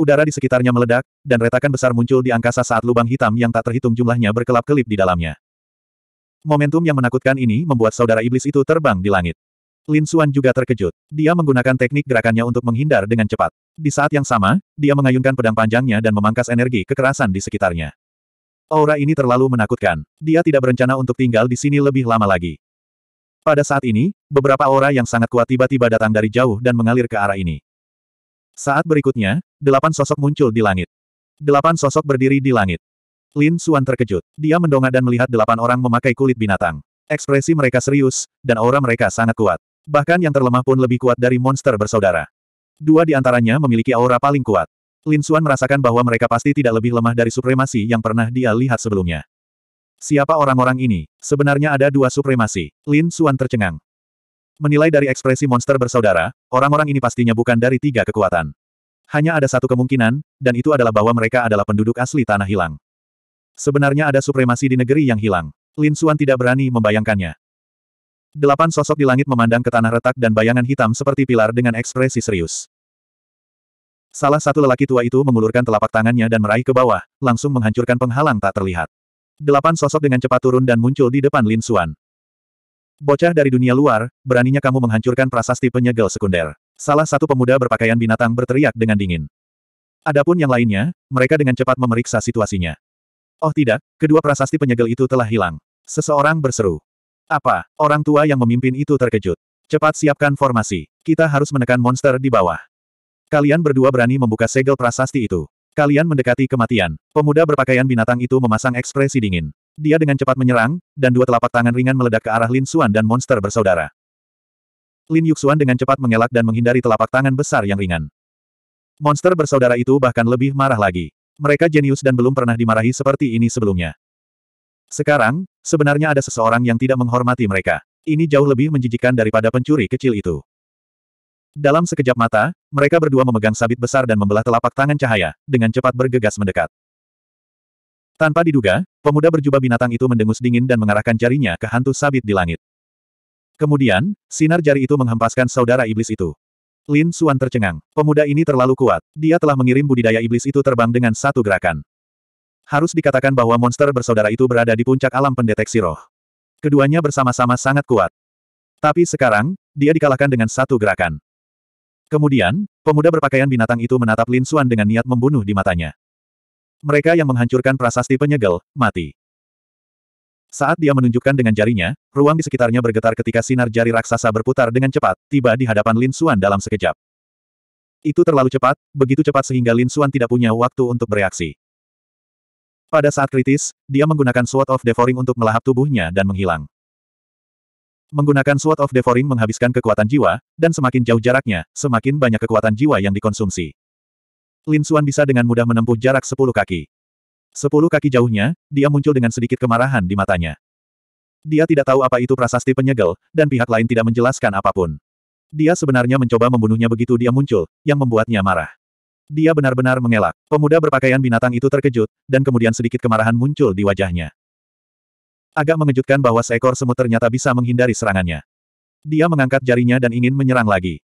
udara di sekitarnya meledak, dan retakan besar muncul di angkasa saat lubang hitam yang tak terhitung jumlahnya berkelap-kelip di dalamnya. Momentum yang menakutkan ini membuat saudara iblis itu terbang di langit. Lin Suan juga terkejut. Dia menggunakan teknik gerakannya untuk menghindar dengan cepat. Di saat yang sama, dia mengayunkan pedang panjangnya dan memangkas energi kekerasan di sekitarnya. Aura ini terlalu menakutkan. Dia tidak berencana untuk tinggal di sini lebih lama lagi. Pada saat ini, beberapa aura yang sangat kuat tiba-tiba datang dari jauh dan mengalir ke arah ini. Saat berikutnya, delapan sosok muncul di langit. Delapan sosok berdiri di langit. Lin Suan terkejut. Dia mendongak dan melihat delapan orang memakai kulit binatang. Ekspresi mereka serius, dan aura mereka sangat kuat. Bahkan yang terlemah pun lebih kuat dari monster bersaudara. Dua di antaranya memiliki aura paling kuat. Lin Suan merasakan bahwa mereka pasti tidak lebih lemah dari supremasi yang pernah dia lihat sebelumnya. Siapa orang-orang ini? Sebenarnya ada dua supremasi. Lin Suan tercengang. Menilai dari ekspresi monster bersaudara, orang-orang ini pastinya bukan dari tiga kekuatan. Hanya ada satu kemungkinan, dan itu adalah bahwa mereka adalah penduduk asli Tanah Hilang. Sebenarnya ada supremasi di negeri yang hilang. Lin Suan tidak berani membayangkannya. Delapan sosok di langit memandang ke tanah retak dan bayangan hitam seperti pilar dengan ekspresi serius. Salah satu lelaki tua itu mengulurkan telapak tangannya dan meraih ke bawah, langsung menghancurkan penghalang tak terlihat. Delapan sosok dengan cepat turun dan muncul di depan Lin Suan. Bocah dari dunia luar, beraninya kamu menghancurkan prasasti penyegel sekunder. Salah satu pemuda berpakaian binatang berteriak dengan dingin. Adapun yang lainnya, mereka dengan cepat memeriksa situasinya. Oh tidak, kedua prasasti penyegel itu telah hilang. Seseorang berseru. Apa? Orang tua yang memimpin itu terkejut. Cepat siapkan formasi. Kita harus menekan monster di bawah. Kalian berdua berani membuka segel prasasti itu. Kalian mendekati kematian. Pemuda berpakaian binatang itu memasang ekspresi dingin. Dia dengan cepat menyerang, dan dua telapak tangan ringan meledak ke arah Lin Xuan dan monster bersaudara. Lin Yuxuan dengan cepat mengelak dan menghindari telapak tangan besar yang ringan. Monster bersaudara itu bahkan lebih marah lagi. Mereka jenius dan belum pernah dimarahi seperti ini sebelumnya. Sekarang, sebenarnya ada seseorang yang tidak menghormati mereka. Ini jauh lebih menjijikkan daripada pencuri kecil itu. Dalam sekejap mata, mereka berdua memegang sabit besar dan membelah telapak tangan cahaya, dengan cepat bergegas mendekat. Tanpa diduga, pemuda berjubah binatang itu mendengus dingin dan mengarahkan jarinya ke hantu sabit di langit. Kemudian, sinar jari itu menghempaskan saudara iblis itu. Lin Suan tercengang. Pemuda ini terlalu kuat. Dia telah mengirim budidaya iblis itu terbang dengan satu gerakan. Harus dikatakan bahwa monster bersaudara itu berada di puncak alam pendeteksi roh. Keduanya bersama-sama sangat kuat. Tapi sekarang, dia dikalahkan dengan satu gerakan. Kemudian, pemuda berpakaian binatang itu menatap Lin Suan dengan niat membunuh di matanya. Mereka yang menghancurkan prasasti penyegel, mati. Saat dia menunjukkan dengan jarinya, ruang di sekitarnya bergetar ketika sinar jari raksasa berputar dengan cepat, tiba di hadapan Lin Xuan dalam sekejap. Itu terlalu cepat, begitu cepat sehingga Lin Xuan tidak punya waktu untuk bereaksi. Pada saat kritis, dia menggunakan Sword of Devouring untuk melahap tubuhnya dan menghilang. Menggunakan Sword of Devouring menghabiskan kekuatan jiwa, dan semakin jauh jaraknya, semakin banyak kekuatan jiwa yang dikonsumsi. Lin Xuan bisa dengan mudah menempuh jarak 10 kaki. Sepuluh kaki jauhnya, dia muncul dengan sedikit kemarahan di matanya. Dia tidak tahu apa itu prasasti penyegel, dan pihak lain tidak menjelaskan apapun. Dia sebenarnya mencoba membunuhnya begitu dia muncul, yang membuatnya marah. Dia benar-benar mengelak. Pemuda berpakaian binatang itu terkejut, dan kemudian sedikit kemarahan muncul di wajahnya. Agak mengejutkan bahwa seekor semut ternyata bisa menghindari serangannya. Dia mengangkat jarinya dan ingin menyerang lagi.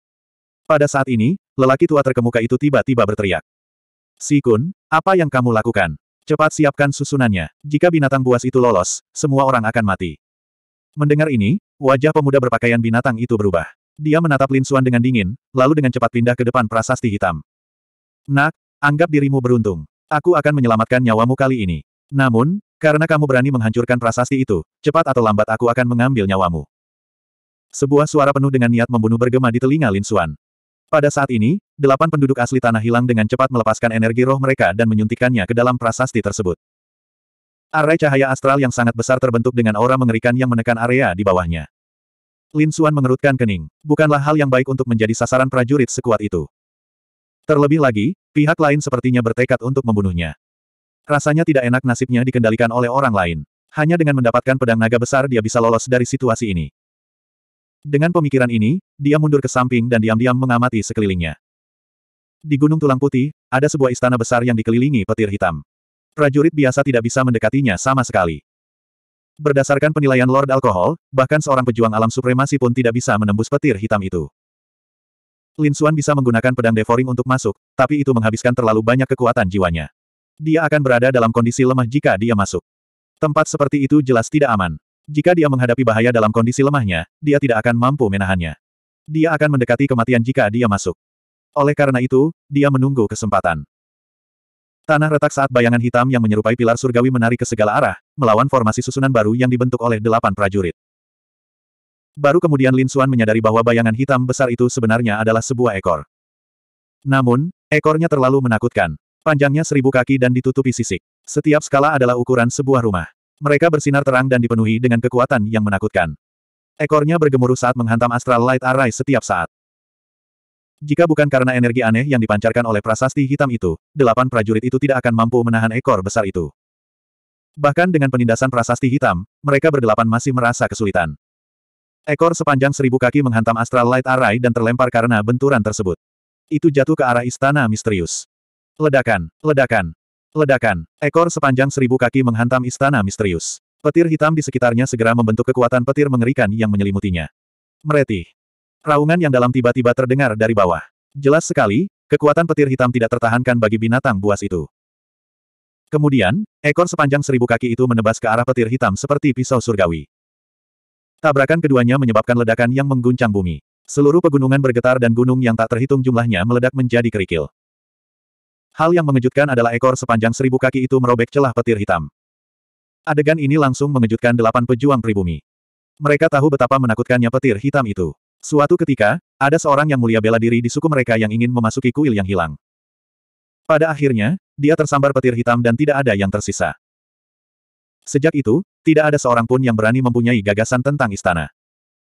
Pada saat ini, lelaki tua terkemuka itu tiba-tiba berteriak. Sikun, apa yang kamu lakukan? Cepat siapkan susunannya. Jika binatang buas itu lolos, semua orang akan mati. Mendengar ini, wajah pemuda berpakaian binatang itu berubah. Dia menatap Lin Suan dengan dingin, lalu dengan cepat pindah ke depan prasasti hitam. Nak, anggap dirimu beruntung. Aku akan menyelamatkan nyawamu kali ini. Namun, karena kamu berani menghancurkan prasasti itu, cepat atau lambat aku akan mengambil nyawamu. Sebuah suara penuh dengan niat membunuh bergema di telinga Lin Suan. Pada saat ini, delapan penduduk asli tanah hilang dengan cepat melepaskan energi roh mereka dan menyuntikannya ke dalam prasasti tersebut. Arai cahaya astral yang sangat besar terbentuk dengan aura mengerikan yang menekan area di bawahnya. Lin Suan mengerutkan kening. Bukanlah hal yang baik untuk menjadi sasaran prajurit sekuat itu. Terlebih lagi, pihak lain sepertinya bertekad untuk membunuhnya. Rasanya tidak enak nasibnya dikendalikan oleh orang lain. Hanya dengan mendapatkan pedang naga besar dia bisa lolos dari situasi ini. Dengan pemikiran ini, dia mundur ke samping dan diam-diam mengamati sekelilingnya. Di Gunung Tulang Putih, ada sebuah istana besar yang dikelilingi petir hitam. Prajurit biasa tidak bisa mendekatinya sama sekali. Berdasarkan penilaian Lord Alkohol, bahkan seorang pejuang alam supremasi pun tidak bisa menembus petir hitam itu. Lin Xuan bisa menggunakan pedang devouring untuk masuk, tapi itu menghabiskan terlalu banyak kekuatan jiwanya. Dia akan berada dalam kondisi lemah jika dia masuk. Tempat seperti itu jelas tidak aman. Jika dia menghadapi bahaya dalam kondisi lemahnya, dia tidak akan mampu menahannya. Dia akan mendekati kematian jika dia masuk. Oleh karena itu, dia menunggu kesempatan. Tanah retak saat bayangan hitam yang menyerupai pilar surgawi menarik ke segala arah, melawan formasi susunan baru yang dibentuk oleh delapan prajurit. Baru kemudian Lin Xuan menyadari bahwa bayangan hitam besar itu sebenarnya adalah sebuah ekor. Namun, ekornya terlalu menakutkan. Panjangnya seribu kaki dan ditutupi sisik. Setiap skala adalah ukuran sebuah rumah. Mereka bersinar terang dan dipenuhi dengan kekuatan yang menakutkan. Ekornya bergemuruh saat menghantam Astral Light Array setiap saat. Jika bukan karena energi aneh yang dipancarkan oleh prasasti hitam itu, delapan prajurit itu tidak akan mampu menahan ekor besar itu. Bahkan dengan penindasan prasasti hitam, mereka berdelapan masih merasa kesulitan. Ekor sepanjang seribu kaki menghantam Astral Light Array dan terlempar karena benturan tersebut. Itu jatuh ke arah istana misterius. Ledakan, ledakan, Ledakan. Ekor sepanjang seribu kaki menghantam istana misterius. Petir hitam di sekitarnya segera membentuk kekuatan petir mengerikan yang menyelimutinya. Meretih. Raungan yang dalam tiba-tiba terdengar dari bawah. Jelas sekali, kekuatan petir hitam tidak tertahankan bagi binatang buas itu. Kemudian, ekor sepanjang seribu kaki itu menebas ke arah petir hitam seperti pisau surgawi. Tabrakan keduanya menyebabkan ledakan yang mengguncang bumi. Seluruh pegunungan bergetar dan gunung yang tak terhitung jumlahnya meledak menjadi kerikil. Hal yang mengejutkan adalah ekor sepanjang seribu kaki itu merobek celah petir hitam. Adegan ini langsung mengejutkan delapan pejuang pribumi. Mereka tahu betapa menakutkannya petir hitam itu. Suatu ketika, ada seorang yang mulia bela diri di suku mereka yang ingin memasuki kuil yang hilang. Pada akhirnya, dia tersambar petir hitam dan tidak ada yang tersisa. Sejak itu, tidak ada seorang pun yang berani mempunyai gagasan tentang istana.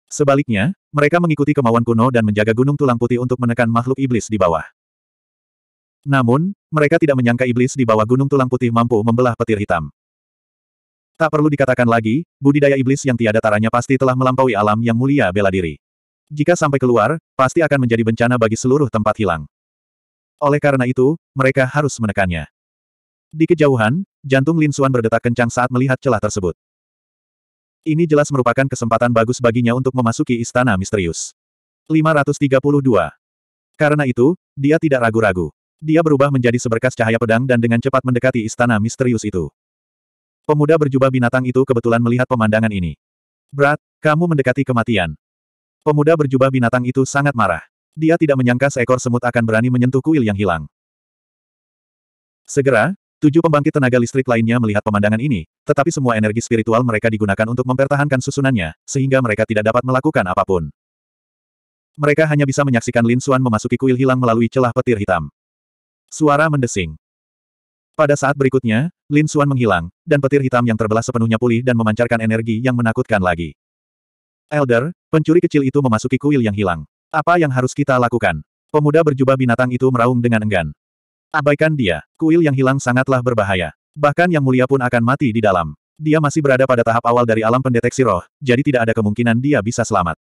Sebaliknya, mereka mengikuti kemauan kuno dan menjaga gunung tulang putih untuk menekan makhluk iblis di bawah. Namun, mereka tidak menyangka iblis di bawah gunung tulang putih mampu membelah petir hitam. Tak perlu dikatakan lagi, budidaya iblis yang tiada taranya pasti telah melampaui alam yang mulia bela diri. Jika sampai keluar, pasti akan menjadi bencana bagi seluruh tempat hilang. Oleh karena itu, mereka harus menekannya. Di kejauhan, jantung Lin Suan berdetak kencang saat melihat celah tersebut. Ini jelas merupakan kesempatan bagus baginya untuk memasuki istana misterius. 532. Karena itu, dia tidak ragu-ragu. Dia berubah menjadi seberkas cahaya pedang dan dengan cepat mendekati istana misterius itu. Pemuda berjubah binatang itu kebetulan melihat pemandangan ini. Brat, kamu mendekati kematian. Pemuda berjubah binatang itu sangat marah. Dia tidak menyangka seekor semut akan berani menyentuh kuil yang hilang. Segera, Tujuh pembangkit tenaga listrik lainnya melihat pemandangan ini, tetapi semua energi spiritual mereka digunakan untuk mempertahankan susunannya, sehingga mereka tidak dapat melakukan apapun. Mereka hanya bisa menyaksikan Lin Suan memasuki kuil hilang melalui celah petir hitam. Suara mendesing. Pada saat berikutnya, Lin Xuan menghilang, dan petir hitam yang terbelah sepenuhnya pulih dan memancarkan energi yang menakutkan lagi. Elder, pencuri kecil itu memasuki kuil yang hilang. Apa yang harus kita lakukan? Pemuda berjubah binatang itu meraung dengan enggan. Abaikan dia, kuil yang hilang sangatlah berbahaya. Bahkan yang mulia pun akan mati di dalam. Dia masih berada pada tahap awal dari alam pendeteksi roh, jadi tidak ada kemungkinan dia bisa selamat.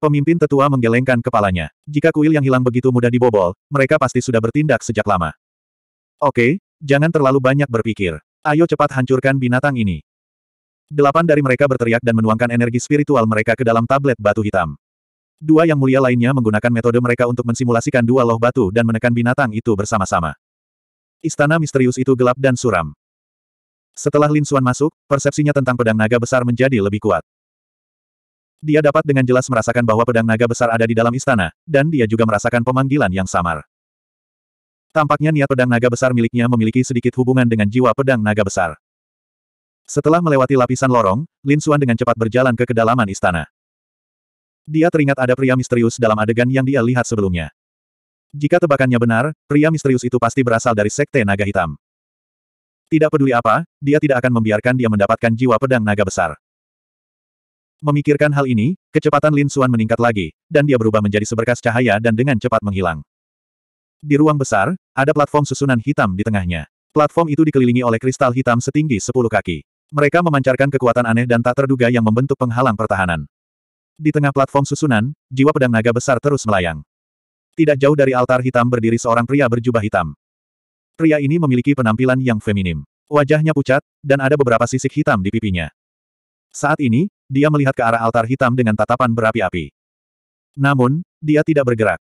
Pemimpin tetua menggelengkan kepalanya. Jika kuil yang hilang begitu mudah dibobol, mereka pasti sudah bertindak sejak lama. Oke, jangan terlalu banyak berpikir. Ayo cepat hancurkan binatang ini. Delapan dari mereka berteriak dan menuangkan energi spiritual mereka ke dalam tablet batu hitam. Dua yang mulia lainnya menggunakan metode mereka untuk mensimulasikan dua loh batu dan menekan binatang itu bersama-sama. Istana misterius itu gelap dan suram. Setelah Lin Xuan masuk, persepsinya tentang pedang naga besar menjadi lebih kuat. Dia dapat dengan jelas merasakan bahwa pedang naga besar ada di dalam istana, dan dia juga merasakan pemanggilan yang samar. Tampaknya niat pedang naga besar miliknya memiliki sedikit hubungan dengan jiwa pedang naga besar. Setelah melewati lapisan lorong, Lin Xuan dengan cepat berjalan ke kedalaman istana. Dia teringat ada pria misterius dalam adegan yang dia lihat sebelumnya. Jika tebakannya benar, pria misterius itu pasti berasal dari sekte naga hitam. Tidak peduli apa, dia tidak akan membiarkan dia mendapatkan jiwa pedang naga besar. Memikirkan hal ini, kecepatan Lin Suan meningkat lagi, dan dia berubah menjadi seberkas cahaya dan dengan cepat menghilang. Di ruang besar, ada platform susunan hitam di tengahnya. Platform itu dikelilingi oleh kristal hitam setinggi 10 kaki. Mereka memancarkan kekuatan aneh dan tak terduga yang membentuk penghalang pertahanan. Di tengah platform susunan, jiwa pedang naga besar terus melayang. Tidak jauh dari altar hitam berdiri seorang pria berjubah hitam. Pria ini memiliki penampilan yang feminim. Wajahnya pucat, dan ada beberapa sisik hitam di pipinya. Saat ini, dia melihat ke arah altar hitam dengan tatapan berapi-api. Namun, dia tidak bergerak.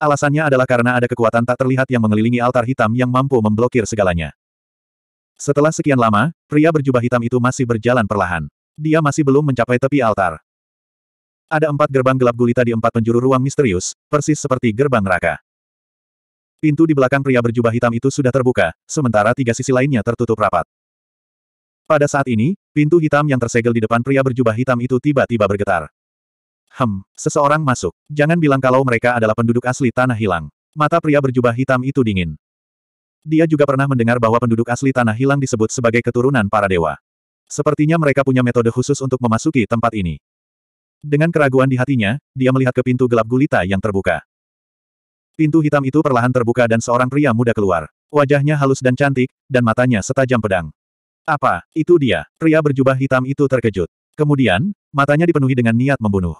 Alasannya adalah karena ada kekuatan tak terlihat yang mengelilingi altar hitam yang mampu memblokir segalanya. Setelah sekian lama, pria berjubah hitam itu masih berjalan perlahan. Dia masih belum mencapai tepi altar. Ada empat gerbang gelap gulita di empat penjuru ruang misterius, persis seperti gerbang neraka. Pintu di belakang pria berjubah hitam itu sudah terbuka, sementara tiga sisi lainnya tertutup rapat. Pada saat ini, pintu hitam yang tersegel di depan pria berjubah hitam itu tiba-tiba bergetar. Hem, seseorang masuk. Jangan bilang kalau mereka adalah penduduk asli Tanah Hilang. Mata pria berjubah hitam itu dingin. Dia juga pernah mendengar bahwa penduduk asli Tanah Hilang disebut sebagai keturunan para dewa. Sepertinya mereka punya metode khusus untuk memasuki tempat ini. Dengan keraguan di hatinya, dia melihat ke pintu gelap gulita yang terbuka. Pintu hitam itu perlahan terbuka dan seorang pria muda keluar. Wajahnya halus dan cantik, dan matanya setajam pedang. Apa, itu dia? Pria berjubah hitam itu terkejut. Kemudian, matanya dipenuhi dengan niat membunuh.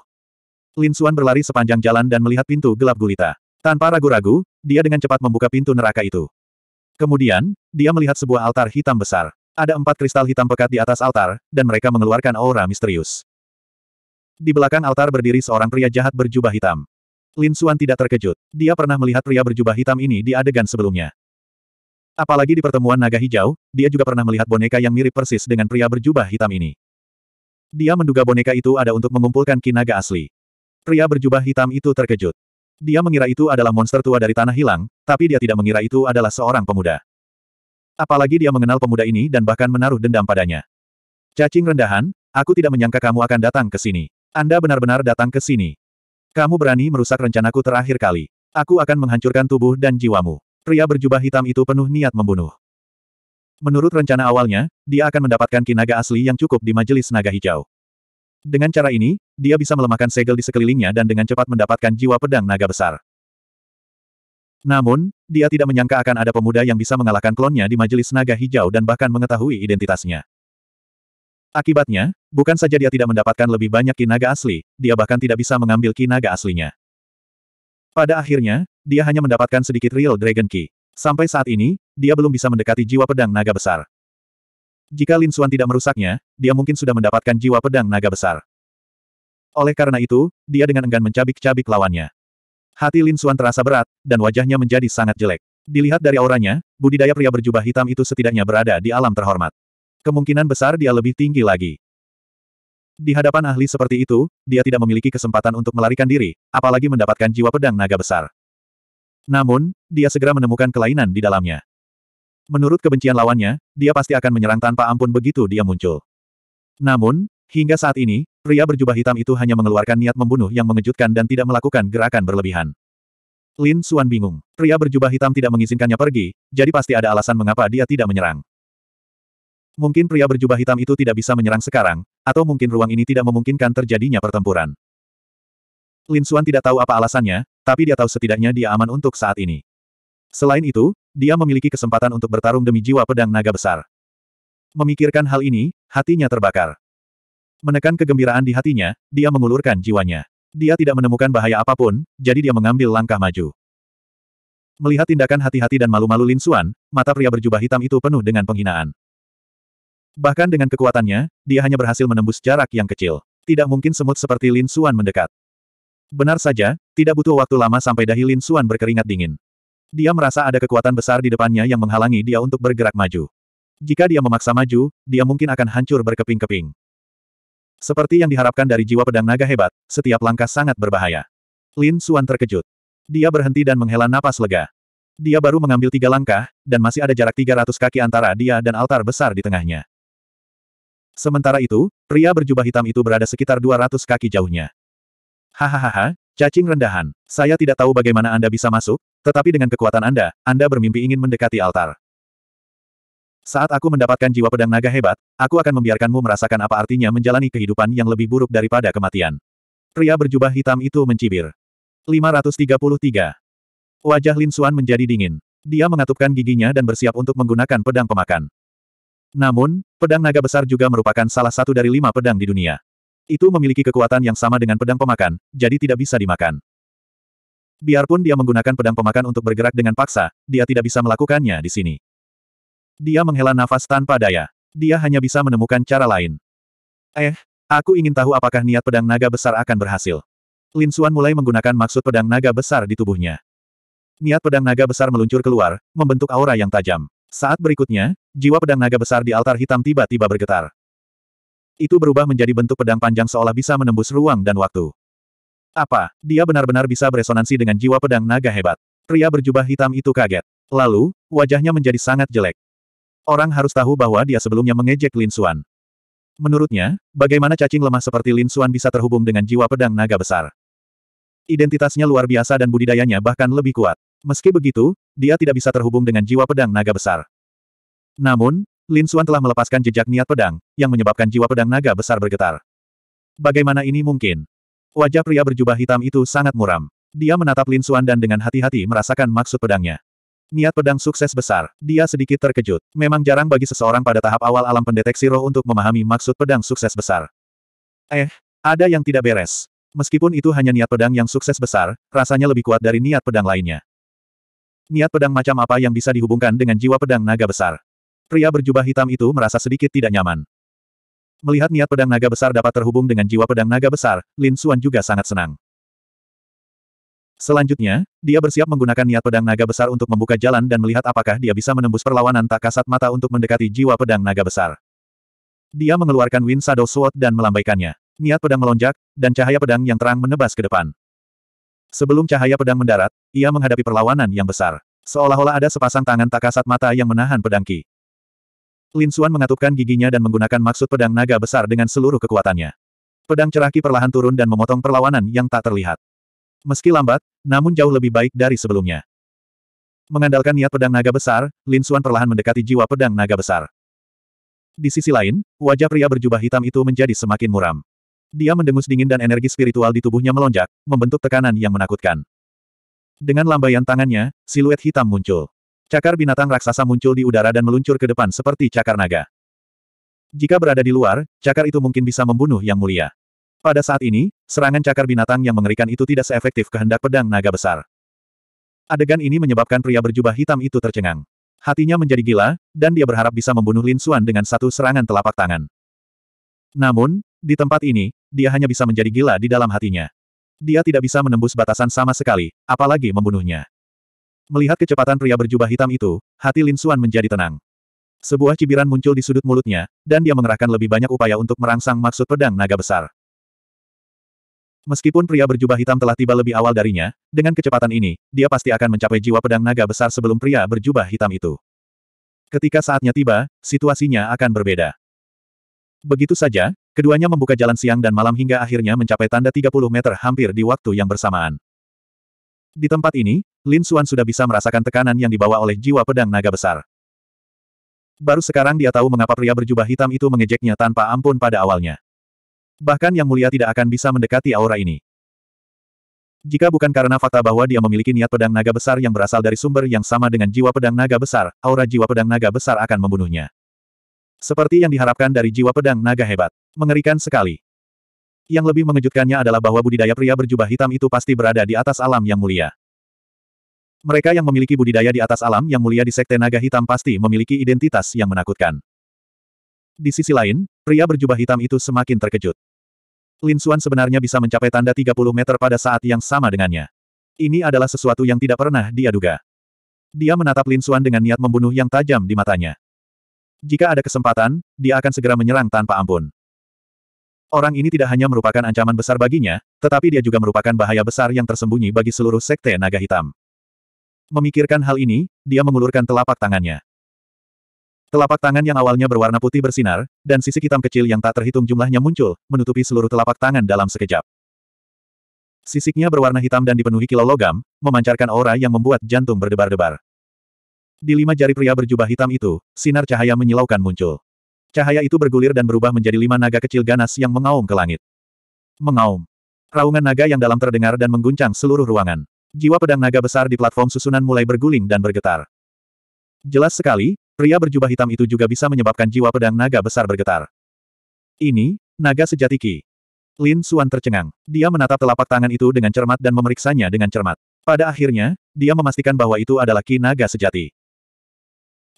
Lin Xuan berlari sepanjang jalan dan melihat pintu gelap gulita. Tanpa ragu-ragu, dia dengan cepat membuka pintu neraka itu. Kemudian, dia melihat sebuah altar hitam besar. Ada empat kristal hitam pekat di atas altar, dan mereka mengeluarkan aura misterius. Di belakang altar berdiri seorang pria jahat berjubah hitam. Lin Xuan tidak terkejut. Dia pernah melihat pria berjubah hitam ini di adegan sebelumnya. Apalagi di pertemuan naga hijau, dia juga pernah melihat boneka yang mirip persis dengan pria berjubah hitam ini. Dia menduga boneka itu ada untuk mengumpulkan kinaga asli. Pria berjubah hitam itu terkejut. Dia mengira itu adalah monster tua dari tanah hilang, tapi dia tidak mengira itu adalah seorang pemuda. Apalagi dia mengenal pemuda ini dan bahkan menaruh dendam padanya. Cacing rendahan, aku tidak menyangka kamu akan datang ke sini. Anda benar-benar datang ke sini. Kamu berani merusak rencanaku terakhir kali. Aku akan menghancurkan tubuh dan jiwamu pria berjubah hitam itu penuh niat membunuh. Menurut rencana awalnya, dia akan mendapatkan kinaga asli yang cukup di majelis naga hijau. Dengan cara ini, dia bisa melemahkan segel di sekelilingnya dan dengan cepat mendapatkan jiwa pedang naga besar. Namun, dia tidak menyangka akan ada pemuda yang bisa mengalahkan klonnya di majelis naga hijau dan bahkan mengetahui identitasnya. Akibatnya, bukan saja dia tidak mendapatkan lebih banyak kinaga asli, dia bahkan tidak bisa mengambil kinaga aslinya. Pada akhirnya, dia hanya mendapatkan sedikit Real Dragon Key. Sampai saat ini, dia belum bisa mendekati jiwa pedang naga besar. Jika Lin Xuan tidak merusaknya, dia mungkin sudah mendapatkan jiwa pedang naga besar. Oleh karena itu, dia dengan enggan mencabik-cabik lawannya. Hati Lin Xuan terasa berat, dan wajahnya menjadi sangat jelek. Dilihat dari auranya, budidaya pria berjubah hitam itu setidaknya berada di alam terhormat. Kemungkinan besar dia lebih tinggi lagi. Di hadapan ahli seperti itu, dia tidak memiliki kesempatan untuk melarikan diri, apalagi mendapatkan jiwa pedang naga besar. Namun, dia segera menemukan kelainan di dalamnya. Menurut kebencian lawannya, dia pasti akan menyerang tanpa ampun begitu dia muncul. Namun, hingga saat ini, pria berjubah hitam itu hanya mengeluarkan niat membunuh yang mengejutkan dan tidak melakukan gerakan berlebihan. Lin Suan bingung. Pria berjubah hitam tidak mengizinkannya pergi, jadi pasti ada alasan mengapa dia tidak menyerang. Mungkin pria berjubah hitam itu tidak bisa menyerang sekarang, atau mungkin ruang ini tidak memungkinkan terjadinya pertempuran. Lin Xuan tidak tahu apa alasannya, tapi dia tahu setidaknya dia aman untuk saat ini. Selain itu, dia memiliki kesempatan untuk bertarung demi jiwa pedang naga besar. Memikirkan hal ini, hatinya terbakar. Menekan kegembiraan di hatinya, dia mengulurkan jiwanya. Dia tidak menemukan bahaya apapun, jadi dia mengambil langkah maju. Melihat tindakan hati-hati dan malu-malu Lin Xuan, mata pria berjubah hitam itu penuh dengan penghinaan. Bahkan dengan kekuatannya, dia hanya berhasil menembus jarak yang kecil. Tidak mungkin semut seperti Lin Suan mendekat. Benar saja, tidak butuh waktu lama sampai dahi Lin Suan berkeringat dingin. Dia merasa ada kekuatan besar di depannya yang menghalangi dia untuk bergerak maju. Jika dia memaksa maju, dia mungkin akan hancur berkeping-keping. Seperti yang diharapkan dari jiwa pedang naga hebat, setiap langkah sangat berbahaya. Lin Suan terkejut. Dia berhenti dan menghela napas lega. Dia baru mengambil tiga langkah, dan masih ada jarak 300 kaki antara dia dan altar besar di tengahnya. Sementara itu, pria berjubah hitam itu berada sekitar 200 kaki jauhnya. Hahaha, cacing rendahan. Saya tidak tahu bagaimana Anda bisa masuk, tetapi dengan kekuatan Anda, Anda bermimpi ingin mendekati altar. Saat aku mendapatkan jiwa pedang naga hebat, aku akan membiarkanmu merasakan apa artinya menjalani kehidupan yang lebih buruk daripada kematian. Pria berjubah hitam itu mencibir. 533. Wajah Lin Suan menjadi dingin. Dia mengatupkan giginya dan bersiap untuk menggunakan pedang pemakan. Namun, pedang naga besar juga merupakan salah satu dari lima pedang di dunia. Itu memiliki kekuatan yang sama dengan pedang pemakan, jadi tidak bisa dimakan. Biarpun dia menggunakan pedang pemakan untuk bergerak dengan paksa, dia tidak bisa melakukannya di sini. Dia menghela nafas tanpa daya. Dia hanya bisa menemukan cara lain. Eh, aku ingin tahu apakah niat pedang naga besar akan berhasil. Lin Xuan mulai menggunakan maksud pedang naga besar di tubuhnya. Niat pedang naga besar meluncur keluar, membentuk aura yang tajam. Saat berikutnya, jiwa pedang naga besar di altar hitam tiba-tiba bergetar. Itu berubah menjadi bentuk pedang panjang seolah bisa menembus ruang dan waktu. Apa, dia benar-benar bisa beresonansi dengan jiwa pedang naga hebat. Pria berjubah hitam itu kaget. Lalu, wajahnya menjadi sangat jelek. Orang harus tahu bahwa dia sebelumnya mengejek Lin Xuan. Menurutnya, bagaimana cacing lemah seperti Lin Xuan bisa terhubung dengan jiwa pedang naga besar? Identitasnya luar biasa dan budidayanya bahkan lebih kuat. Meski begitu, dia tidak bisa terhubung dengan jiwa pedang naga besar. Namun, Lin Xuan telah melepaskan jejak niat pedang, yang menyebabkan jiwa pedang naga besar bergetar. Bagaimana ini mungkin? Wajah pria berjubah hitam itu sangat muram. Dia menatap Lin Xuan dan dengan hati-hati merasakan maksud pedangnya. Niat pedang sukses besar, dia sedikit terkejut. Memang jarang bagi seseorang pada tahap awal alam pendeteksi roh untuk memahami maksud pedang sukses besar. Eh, ada yang tidak beres. Meskipun itu hanya niat pedang yang sukses besar, rasanya lebih kuat dari niat pedang lainnya. Niat pedang macam apa yang bisa dihubungkan dengan jiwa pedang naga besar? Pria berjubah hitam itu merasa sedikit tidak nyaman. Melihat niat pedang naga besar dapat terhubung dengan jiwa pedang naga besar, Lin Xuan juga sangat senang. Selanjutnya, dia bersiap menggunakan niat pedang naga besar untuk membuka jalan dan melihat apakah dia bisa menembus perlawanan tak kasat mata untuk mendekati jiwa pedang naga besar. Dia mengeluarkan Wind Shadow Sword dan melambaikannya. Niat pedang melonjak, dan cahaya pedang yang terang menebas ke depan. Sebelum cahaya pedang mendarat, ia menghadapi perlawanan yang besar. Seolah-olah ada sepasang tangan tak kasat mata yang menahan pedang Ki. Lin Xuan mengatupkan giginya dan menggunakan maksud pedang naga besar dengan seluruh kekuatannya. Pedang cerahki perlahan turun dan memotong perlawanan yang tak terlihat. Meski lambat, namun jauh lebih baik dari sebelumnya. Mengandalkan niat pedang naga besar, Lin Xuan perlahan mendekati jiwa pedang naga besar. Di sisi lain, wajah pria berjubah hitam itu menjadi semakin muram. Dia mendengus dingin dan energi spiritual di tubuhnya melonjak, membentuk tekanan yang menakutkan. Dengan lambaian tangannya, siluet hitam muncul. Cakar binatang raksasa muncul di udara dan meluncur ke depan seperti cakar naga. Jika berada di luar, cakar itu mungkin bisa membunuh yang mulia. Pada saat ini, serangan cakar binatang yang mengerikan itu tidak seefektif kehendak pedang naga besar. Adegan ini menyebabkan pria berjubah hitam itu tercengang. Hatinya menjadi gila, dan dia berharap bisa membunuh Lin Xuan dengan satu serangan telapak tangan. Namun, di tempat ini, dia hanya bisa menjadi gila di dalam hatinya. Dia tidak bisa menembus batasan sama sekali, apalagi membunuhnya. Melihat kecepatan pria berjubah hitam itu, hati Lin Xuan menjadi tenang. Sebuah cibiran muncul di sudut mulutnya, dan dia mengerahkan lebih banyak upaya untuk merangsang maksud pedang naga besar. Meskipun pria berjubah hitam telah tiba lebih awal darinya, dengan kecepatan ini, dia pasti akan mencapai jiwa pedang naga besar sebelum pria berjubah hitam itu. Ketika saatnya tiba, situasinya akan berbeda. Begitu saja, keduanya membuka jalan siang dan malam hingga akhirnya mencapai tanda 30 meter hampir di waktu yang bersamaan. Di tempat ini, Lin Suan sudah bisa merasakan tekanan yang dibawa oleh jiwa pedang naga besar. Baru sekarang dia tahu mengapa pria berjubah hitam itu mengejeknya tanpa ampun pada awalnya. Bahkan Yang Mulia tidak akan bisa mendekati aura ini. Jika bukan karena fakta bahwa dia memiliki niat pedang naga besar yang berasal dari sumber yang sama dengan jiwa pedang naga besar, aura jiwa pedang naga besar akan membunuhnya. Seperti yang diharapkan dari jiwa pedang naga hebat. Mengerikan sekali. Yang lebih mengejutkannya adalah bahwa budidaya pria berjubah hitam itu pasti berada di atas alam yang mulia. Mereka yang memiliki budidaya di atas alam yang mulia di Sekte Naga Hitam pasti memiliki identitas yang menakutkan. Di sisi lain, pria berjubah hitam itu semakin terkejut. Lin Xuan sebenarnya bisa mencapai tanda 30 meter pada saat yang sama dengannya. Ini adalah sesuatu yang tidak pernah dia duga. Dia menatap Lin Xuan dengan niat membunuh yang tajam di matanya. Jika ada kesempatan, dia akan segera menyerang tanpa ampun. Orang ini tidak hanya merupakan ancaman besar baginya, tetapi dia juga merupakan bahaya besar yang tersembunyi bagi seluruh sekte naga hitam. Memikirkan hal ini, dia mengulurkan telapak tangannya. Telapak tangan yang awalnya berwarna putih bersinar, dan sisi hitam kecil yang tak terhitung jumlahnya muncul, menutupi seluruh telapak tangan dalam sekejap. Sisiknya berwarna hitam dan dipenuhi kilau logam, memancarkan aura yang membuat jantung berdebar-debar. Di lima jari pria berjubah hitam itu, sinar cahaya menyilaukan muncul. Cahaya itu bergulir dan berubah menjadi lima naga kecil ganas yang mengaum ke langit. Mengaum. Raungan naga yang dalam terdengar dan mengguncang seluruh ruangan. Jiwa pedang naga besar di platform susunan mulai berguling dan bergetar. Jelas sekali, pria berjubah hitam itu juga bisa menyebabkan jiwa pedang naga besar bergetar. Ini, naga sejati Ki. Lin Suan tercengang. Dia menatap telapak tangan itu dengan cermat dan memeriksanya dengan cermat. Pada akhirnya, dia memastikan bahwa itu adalah Ki Naga sejati.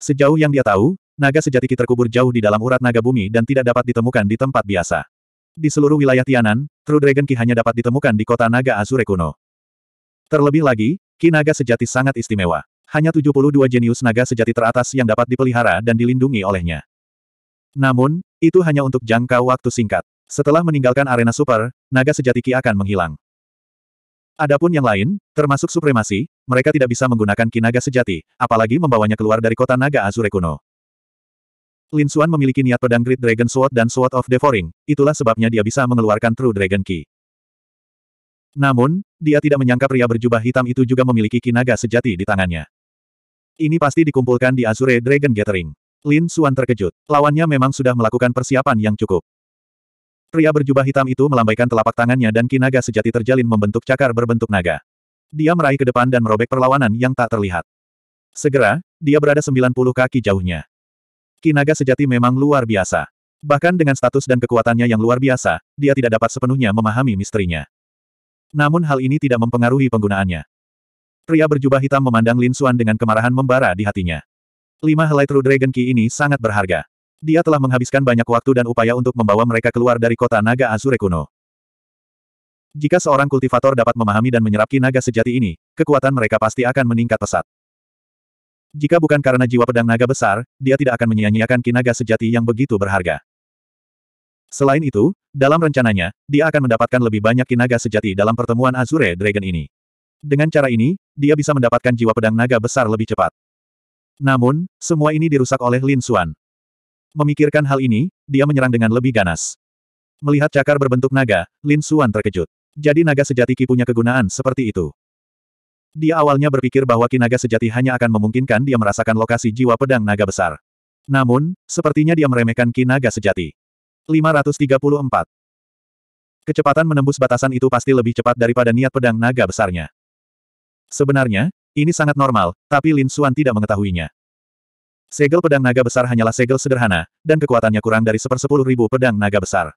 Sejauh yang dia tahu, naga sejati Ki terkubur jauh di dalam urat naga bumi dan tidak dapat ditemukan di tempat biasa. Di seluruh wilayah Tianan, True Dragon Ki hanya dapat ditemukan di kota naga Azure kuno. Terlebih lagi, Ki naga sejati sangat istimewa. Hanya 72 jenius naga sejati teratas yang dapat dipelihara dan dilindungi olehnya. Namun, itu hanya untuk jangka waktu singkat. Setelah meninggalkan arena super, naga sejati Ki akan menghilang. Adapun yang lain, termasuk supremasi, mereka tidak bisa menggunakan Ki naga sejati, apalagi membawanya keluar dari kota naga Azure kuno. Lin Xuan memiliki niat pedang Great Dragon Sword dan Sword of Devouring, itulah sebabnya dia bisa mengeluarkan True Dragon Key. Namun, dia tidak menyangka pria berjubah hitam itu juga memiliki kinaga sejati di tangannya. Ini pasti dikumpulkan di Azure Dragon Gathering. Lin Xuan terkejut. Lawannya memang sudah melakukan persiapan yang cukup. Pria berjubah hitam itu melambaikan telapak tangannya dan kinaga sejati terjalin membentuk cakar berbentuk naga. Dia meraih ke depan dan merobek perlawanan yang tak terlihat. Segera, dia berada 90 kaki jauhnya. Kinaga sejati memang luar biasa. Bahkan dengan status dan kekuatannya yang luar biasa, dia tidak dapat sepenuhnya memahami misterinya. Namun hal ini tidak mempengaruhi penggunaannya. Pria berjubah hitam memandang Lin Xuan dengan kemarahan membara di hatinya. Lima helai True Dragon Ki ini sangat berharga. Dia telah menghabiskan banyak waktu dan upaya untuk membawa mereka keluar dari kota naga Azure kuno. Jika seorang kultivator dapat memahami dan menyerap kinaga sejati ini, kekuatan mereka pasti akan meningkat pesat. Jika bukan karena jiwa pedang naga besar, dia tidak akan menyia-nyiakan kinaga sejati yang begitu berharga. Selain itu, dalam rencananya, dia akan mendapatkan lebih banyak kinaga sejati dalam pertemuan Azure Dragon ini. Dengan cara ini, dia bisa mendapatkan jiwa pedang naga besar lebih cepat. Namun, semua ini dirusak oleh Lin Xuan. Memikirkan hal ini, dia menyerang dengan lebih ganas. Melihat cakar berbentuk naga, Lin Xuan terkejut. Jadi naga sejati Ki punya kegunaan seperti itu. Dia awalnya berpikir bahwa kinaga sejati hanya akan memungkinkan dia merasakan lokasi jiwa pedang naga besar. Namun, sepertinya dia meremehkan kinaga sejati. 534. Kecepatan menembus batasan itu pasti lebih cepat daripada niat pedang naga besarnya. Sebenarnya, ini sangat normal, tapi Lin Xuan tidak mengetahuinya. Segel pedang naga besar hanyalah segel sederhana, dan kekuatannya kurang dari sepersepuluh ribu pedang naga besar.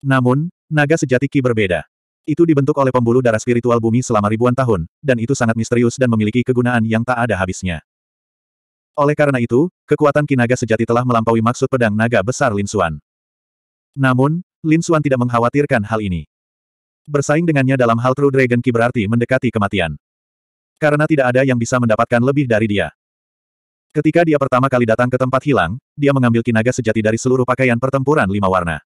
Namun, naga sejati Ki berbeda. Itu dibentuk oleh pembuluh darah spiritual bumi selama ribuan tahun, dan itu sangat misterius dan memiliki kegunaan yang tak ada habisnya. Oleh karena itu, kekuatan Kinaga sejati telah melampaui maksud pedang naga besar Lin Xuan. Namun, Lin Xuan tidak mengkhawatirkan hal ini. Bersaing dengannya dalam hal True Dragon Ki berarti mendekati kematian. Karena tidak ada yang bisa mendapatkan lebih dari dia. Ketika dia pertama kali datang ke tempat hilang, dia mengambil kinaga sejati dari seluruh pakaian pertempuran lima warna.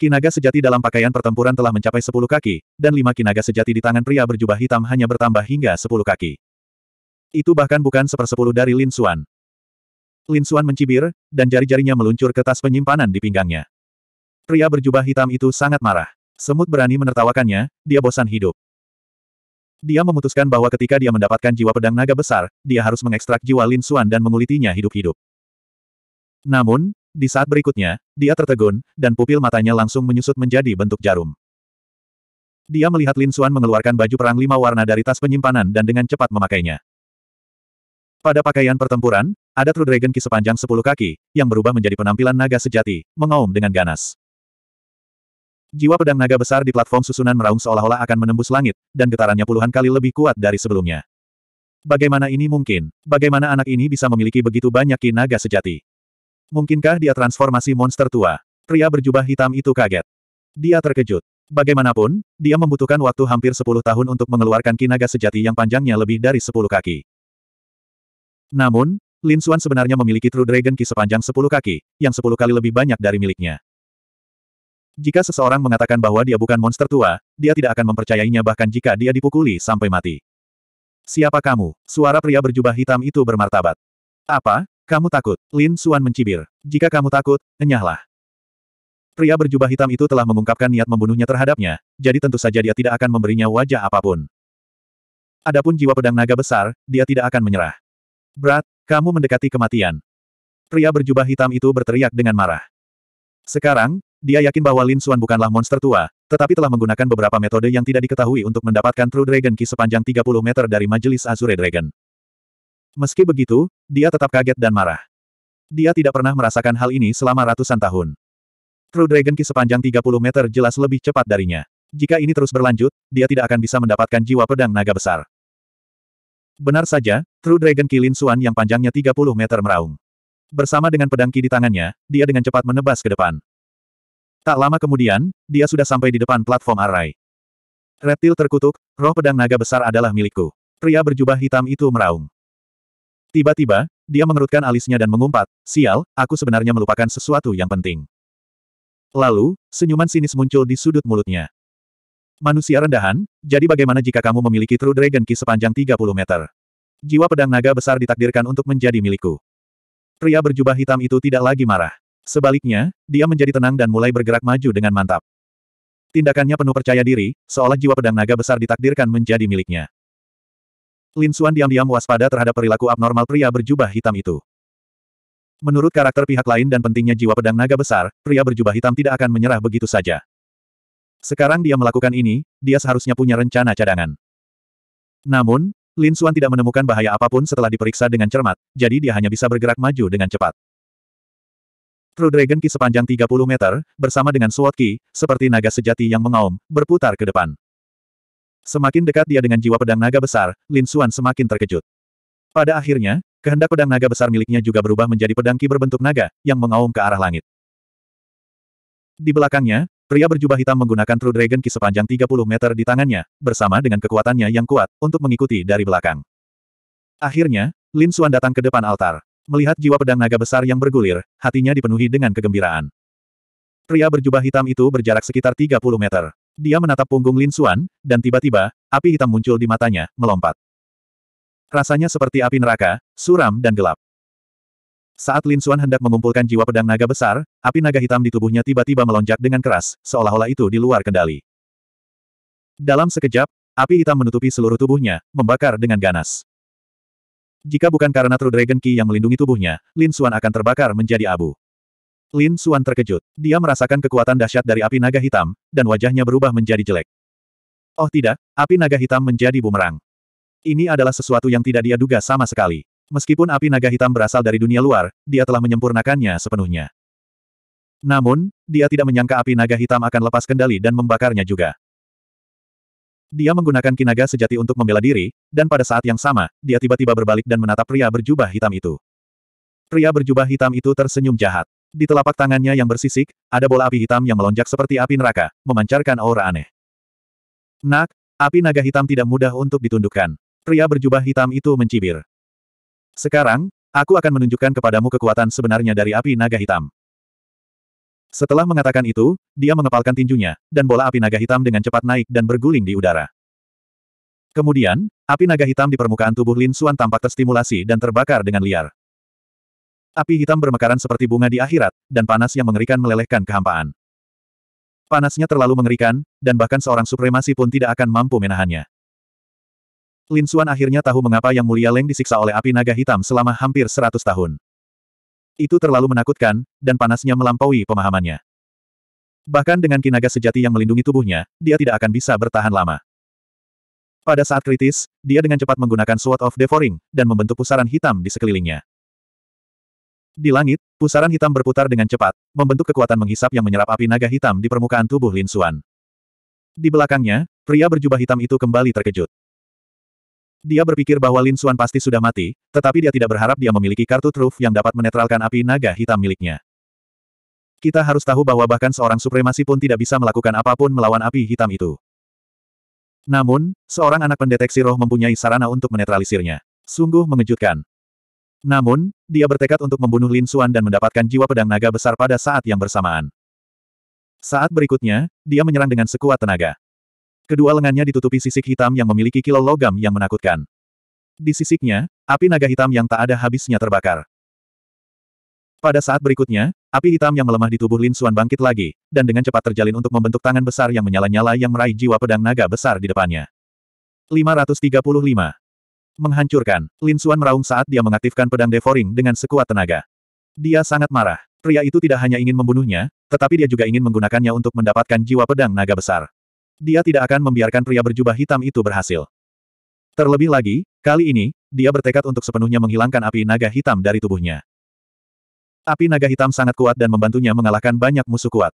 Kinaga sejati dalam pakaian pertempuran telah mencapai sepuluh kaki, dan lima kinaga sejati di tangan pria berjubah hitam hanya bertambah hingga sepuluh kaki. Itu bahkan bukan sepersepuluh dari Lin Suan. Lin Suan mencibir, dan jari-jarinya meluncur ke tas penyimpanan di pinggangnya. Pria berjubah hitam itu sangat marah. Semut berani menertawakannya, dia bosan hidup. Dia memutuskan bahwa ketika dia mendapatkan jiwa pedang naga besar, dia harus mengekstrak jiwa Lin Suan dan mengulitinya hidup-hidup. Namun, di saat berikutnya, dia tertegun, dan pupil matanya langsung menyusut menjadi bentuk jarum. Dia melihat Lin Xuan mengeluarkan baju perang lima warna dari tas penyimpanan dan dengan cepat memakainya. Pada pakaian pertempuran, ada True Dragon Ki sepanjang 10 kaki, yang berubah menjadi penampilan naga sejati, mengaum dengan ganas. Jiwa pedang naga besar di platform susunan meraung seolah-olah akan menembus langit, dan getarannya puluhan kali lebih kuat dari sebelumnya. Bagaimana ini mungkin? Bagaimana anak ini bisa memiliki begitu banyak ki naga sejati? Mungkinkah dia transformasi monster tua? Pria berjubah hitam itu kaget. Dia terkejut. Bagaimanapun, dia membutuhkan waktu hampir 10 tahun untuk mengeluarkan kinaga sejati yang panjangnya lebih dari 10 kaki. Namun, Lin Xuan sebenarnya memiliki True Dragon Ki sepanjang 10 kaki, yang 10 kali lebih banyak dari miliknya. Jika seseorang mengatakan bahwa dia bukan monster tua, dia tidak akan mempercayainya bahkan jika dia dipukuli sampai mati. Siapa kamu? Suara pria berjubah hitam itu bermartabat. Apa? Kamu takut, Lin Suan mencibir. Jika kamu takut, enyahlah. Pria berjubah hitam itu telah mengungkapkan niat membunuhnya terhadapnya, jadi tentu saja dia tidak akan memberinya wajah apapun. Adapun jiwa pedang naga besar, dia tidak akan menyerah. Berat, kamu mendekati kematian. Pria berjubah hitam itu berteriak dengan marah. Sekarang, dia yakin bahwa Lin Suan bukanlah monster tua, tetapi telah menggunakan beberapa metode yang tidak diketahui untuk mendapatkan True Dragon Key sepanjang 30 meter dari majelis Azure Dragon. Meski begitu, dia tetap kaget dan marah. Dia tidak pernah merasakan hal ini selama ratusan tahun. True Dragon Ki sepanjang 30 meter jelas lebih cepat darinya. Jika ini terus berlanjut, dia tidak akan bisa mendapatkan jiwa pedang naga besar. Benar saja, True Dragon Ki Lin Suan yang panjangnya 30 meter meraung. Bersama dengan pedang Ki di tangannya, dia dengan cepat menebas ke depan. Tak lama kemudian, dia sudah sampai di depan platform arai. Reptil terkutuk, roh pedang naga besar adalah milikku. Pria berjubah hitam itu meraung. Tiba-tiba, dia mengerutkan alisnya dan mengumpat, sial, aku sebenarnya melupakan sesuatu yang penting. Lalu, senyuman sinis muncul di sudut mulutnya. Manusia rendahan, jadi bagaimana jika kamu memiliki True Dragon Ki sepanjang 30 meter? Jiwa pedang naga besar ditakdirkan untuk menjadi milikku. Pria berjubah hitam itu tidak lagi marah. Sebaliknya, dia menjadi tenang dan mulai bergerak maju dengan mantap. Tindakannya penuh percaya diri, seolah jiwa pedang naga besar ditakdirkan menjadi miliknya. Lin Suan diam-diam waspada terhadap perilaku abnormal pria berjubah hitam itu. Menurut karakter pihak lain dan pentingnya jiwa pedang naga besar, pria berjubah hitam tidak akan menyerah begitu saja. Sekarang dia melakukan ini, dia seharusnya punya rencana cadangan. Namun, Lin Suan tidak menemukan bahaya apapun setelah diperiksa dengan cermat, jadi dia hanya bisa bergerak maju dengan cepat. True Dragon Ki sepanjang 30 meter, bersama dengan Sword Ki, seperti naga sejati yang mengaum, berputar ke depan. Semakin dekat dia dengan jiwa pedang naga besar, Lin Xuan semakin terkejut. Pada akhirnya, kehendak pedang naga besar miliknya juga berubah menjadi pedang ki berbentuk naga, yang mengaum ke arah langit. Di belakangnya, pria berjubah hitam menggunakan True Dragon Ki sepanjang 30 meter di tangannya, bersama dengan kekuatannya yang kuat, untuk mengikuti dari belakang. Akhirnya, Lin Xuan datang ke depan altar. Melihat jiwa pedang naga besar yang bergulir, hatinya dipenuhi dengan kegembiraan. Pria berjubah hitam itu berjarak sekitar 30 meter. Dia menatap punggung Lin Xuan, dan tiba-tiba, api hitam muncul di matanya, melompat. Rasanya seperti api neraka, suram dan gelap. Saat Lin Xuan hendak mengumpulkan jiwa pedang naga besar, api naga hitam di tubuhnya tiba-tiba melonjak dengan keras, seolah-olah itu di luar kendali. Dalam sekejap, api hitam menutupi seluruh tubuhnya, membakar dengan ganas. Jika bukan karena True Dragon Key yang melindungi tubuhnya, Lin Xuan akan terbakar menjadi abu. Lin Suan terkejut. Dia merasakan kekuatan dahsyat dari api naga hitam, dan wajahnya berubah menjadi jelek. Oh tidak, api naga hitam menjadi bumerang. Ini adalah sesuatu yang tidak dia duga sama sekali. Meskipun api naga hitam berasal dari dunia luar, dia telah menyempurnakannya sepenuhnya. Namun, dia tidak menyangka api naga hitam akan lepas kendali dan membakarnya juga. Dia menggunakan kinaga sejati untuk membela diri, dan pada saat yang sama, dia tiba-tiba berbalik dan menatap pria berjubah hitam itu. Pria berjubah hitam itu tersenyum jahat. Di telapak tangannya yang bersisik, ada bola api hitam yang melonjak seperti api neraka, memancarkan aura aneh. Nak, api naga hitam tidak mudah untuk ditundukkan. Pria berjubah hitam itu mencibir. Sekarang, aku akan menunjukkan kepadamu kekuatan sebenarnya dari api naga hitam. Setelah mengatakan itu, dia mengepalkan tinjunya, dan bola api naga hitam dengan cepat naik dan berguling di udara. Kemudian, api naga hitam di permukaan tubuh Lin Suan tampak terstimulasi dan terbakar dengan liar. Api hitam bermekaran seperti bunga di akhirat, dan panas yang mengerikan melelehkan kehampaan. Panasnya terlalu mengerikan, dan bahkan seorang supremasi pun tidak akan mampu menahannya. Lin Xuan akhirnya tahu mengapa Yang Mulia Leng disiksa oleh api naga hitam selama hampir seratus tahun. Itu terlalu menakutkan, dan panasnya melampaui pemahamannya. Bahkan dengan kinaga sejati yang melindungi tubuhnya, dia tidak akan bisa bertahan lama. Pada saat kritis, dia dengan cepat menggunakan Sword of Devouring, dan membentuk pusaran hitam di sekelilingnya. Di langit, pusaran hitam berputar dengan cepat, membentuk kekuatan menghisap yang menyerap api naga hitam di permukaan tubuh Lin Xuan. Di belakangnya, pria berjubah hitam itu kembali terkejut. Dia berpikir bahwa Lin Xuan pasti sudah mati, tetapi dia tidak berharap dia memiliki kartu truf yang dapat menetralkan api naga hitam miliknya. Kita harus tahu bahwa bahkan seorang supremasi pun tidak bisa melakukan apapun melawan api hitam itu. Namun, seorang anak pendeteksi roh mempunyai sarana untuk menetralisirnya. Sungguh mengejutkan. Namun, dia bertekad untuk membunuh Lin Xuan dan mendapatkan jiwa pedang naga besar pada saat yang bersamaan. Saat berikutnya, dia menyerang dengan sekuat tenaga. Kedua lengannya ditutupi sisik hitam yang memiliki kilau logam yang menakutkan. Di sisiknya, api naga hitam yang tak ada habisnya terbakar. Pada saat berikutnya, api hitam yang melemah di tubuh Lin Xuan bangkit lagi, dan dengan cepat terjalin untuk membentuk tangan besar yang menyala-nyala yang meraih jiwa pedang naga besar di depannya. 535 Menghancurkan, Lin Xuan meraung saat dia mengaktifkan pedang devouring dengan sekuat tenaga. Dia sangat marah. Pria itu tidak hanya ingin membunuhnya, tetapi dia juga ingin menggunakannya untuk mendapatkan jiwa pedang naga besar. Dia tidak akan membiarkan pria berjubah hitam itu berhasil. Terlebih lagi, kali ini, dia bertekad untuk sepenuhnya menghilangkan api naga hitam dari tubuhnya. Api naga hitam sangat kuat dan membantunya mengalahkan banyak musuh kuat.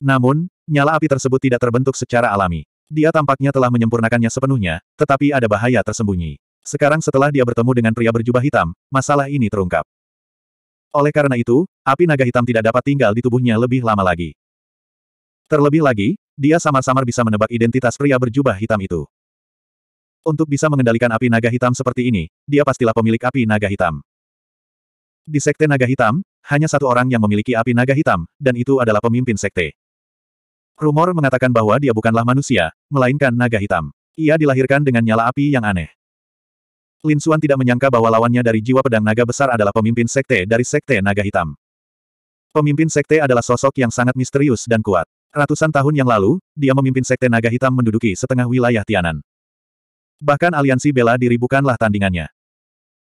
Namun, nyala api tersebut tidak terbentuk secara alami. Dia tampaknya telah menyempurnakannya sepenuhnya, tetapi ada bahaya tersembunyi. Sekarang setelah dia bertemu dengan pria berjubah hitam, masalah ini terungkap. Oleh karena itu, api naga hitam tidak dapat tinggal di tubuhnya lebih lama lagi. Terlebih lagi, dia samar-samar bisa menebak identitas pria berjubah hitam itu. Untuk bisa mengendalikan api naga hitam seperti ini, dia pastilah pemilik api naga hitam. Di Sekte Naga Hitam, hanya satu orang yang memiliki api naga hitam, dan itu adalah pemimpin Sekte. Rumor mengatakan bahwa dia bukanlah manusia, melainkan naga hitam. Ia dilahirkan dengan nyala api yang aneh. Lin Suan tidak menyangka bahwa lawannya dari jiwa pedang naga besar adalah pemimpin sekte dari sekte naga hitam. Pemimpin sekte adalah sosok yang sangat misterius dan kuat. Ratusan tahun yang lalu, dia memimpin sekte naga hitam menduduki setengah wilayah Tianan. Bahkan aliansi bela diri bukanlah tandingannya.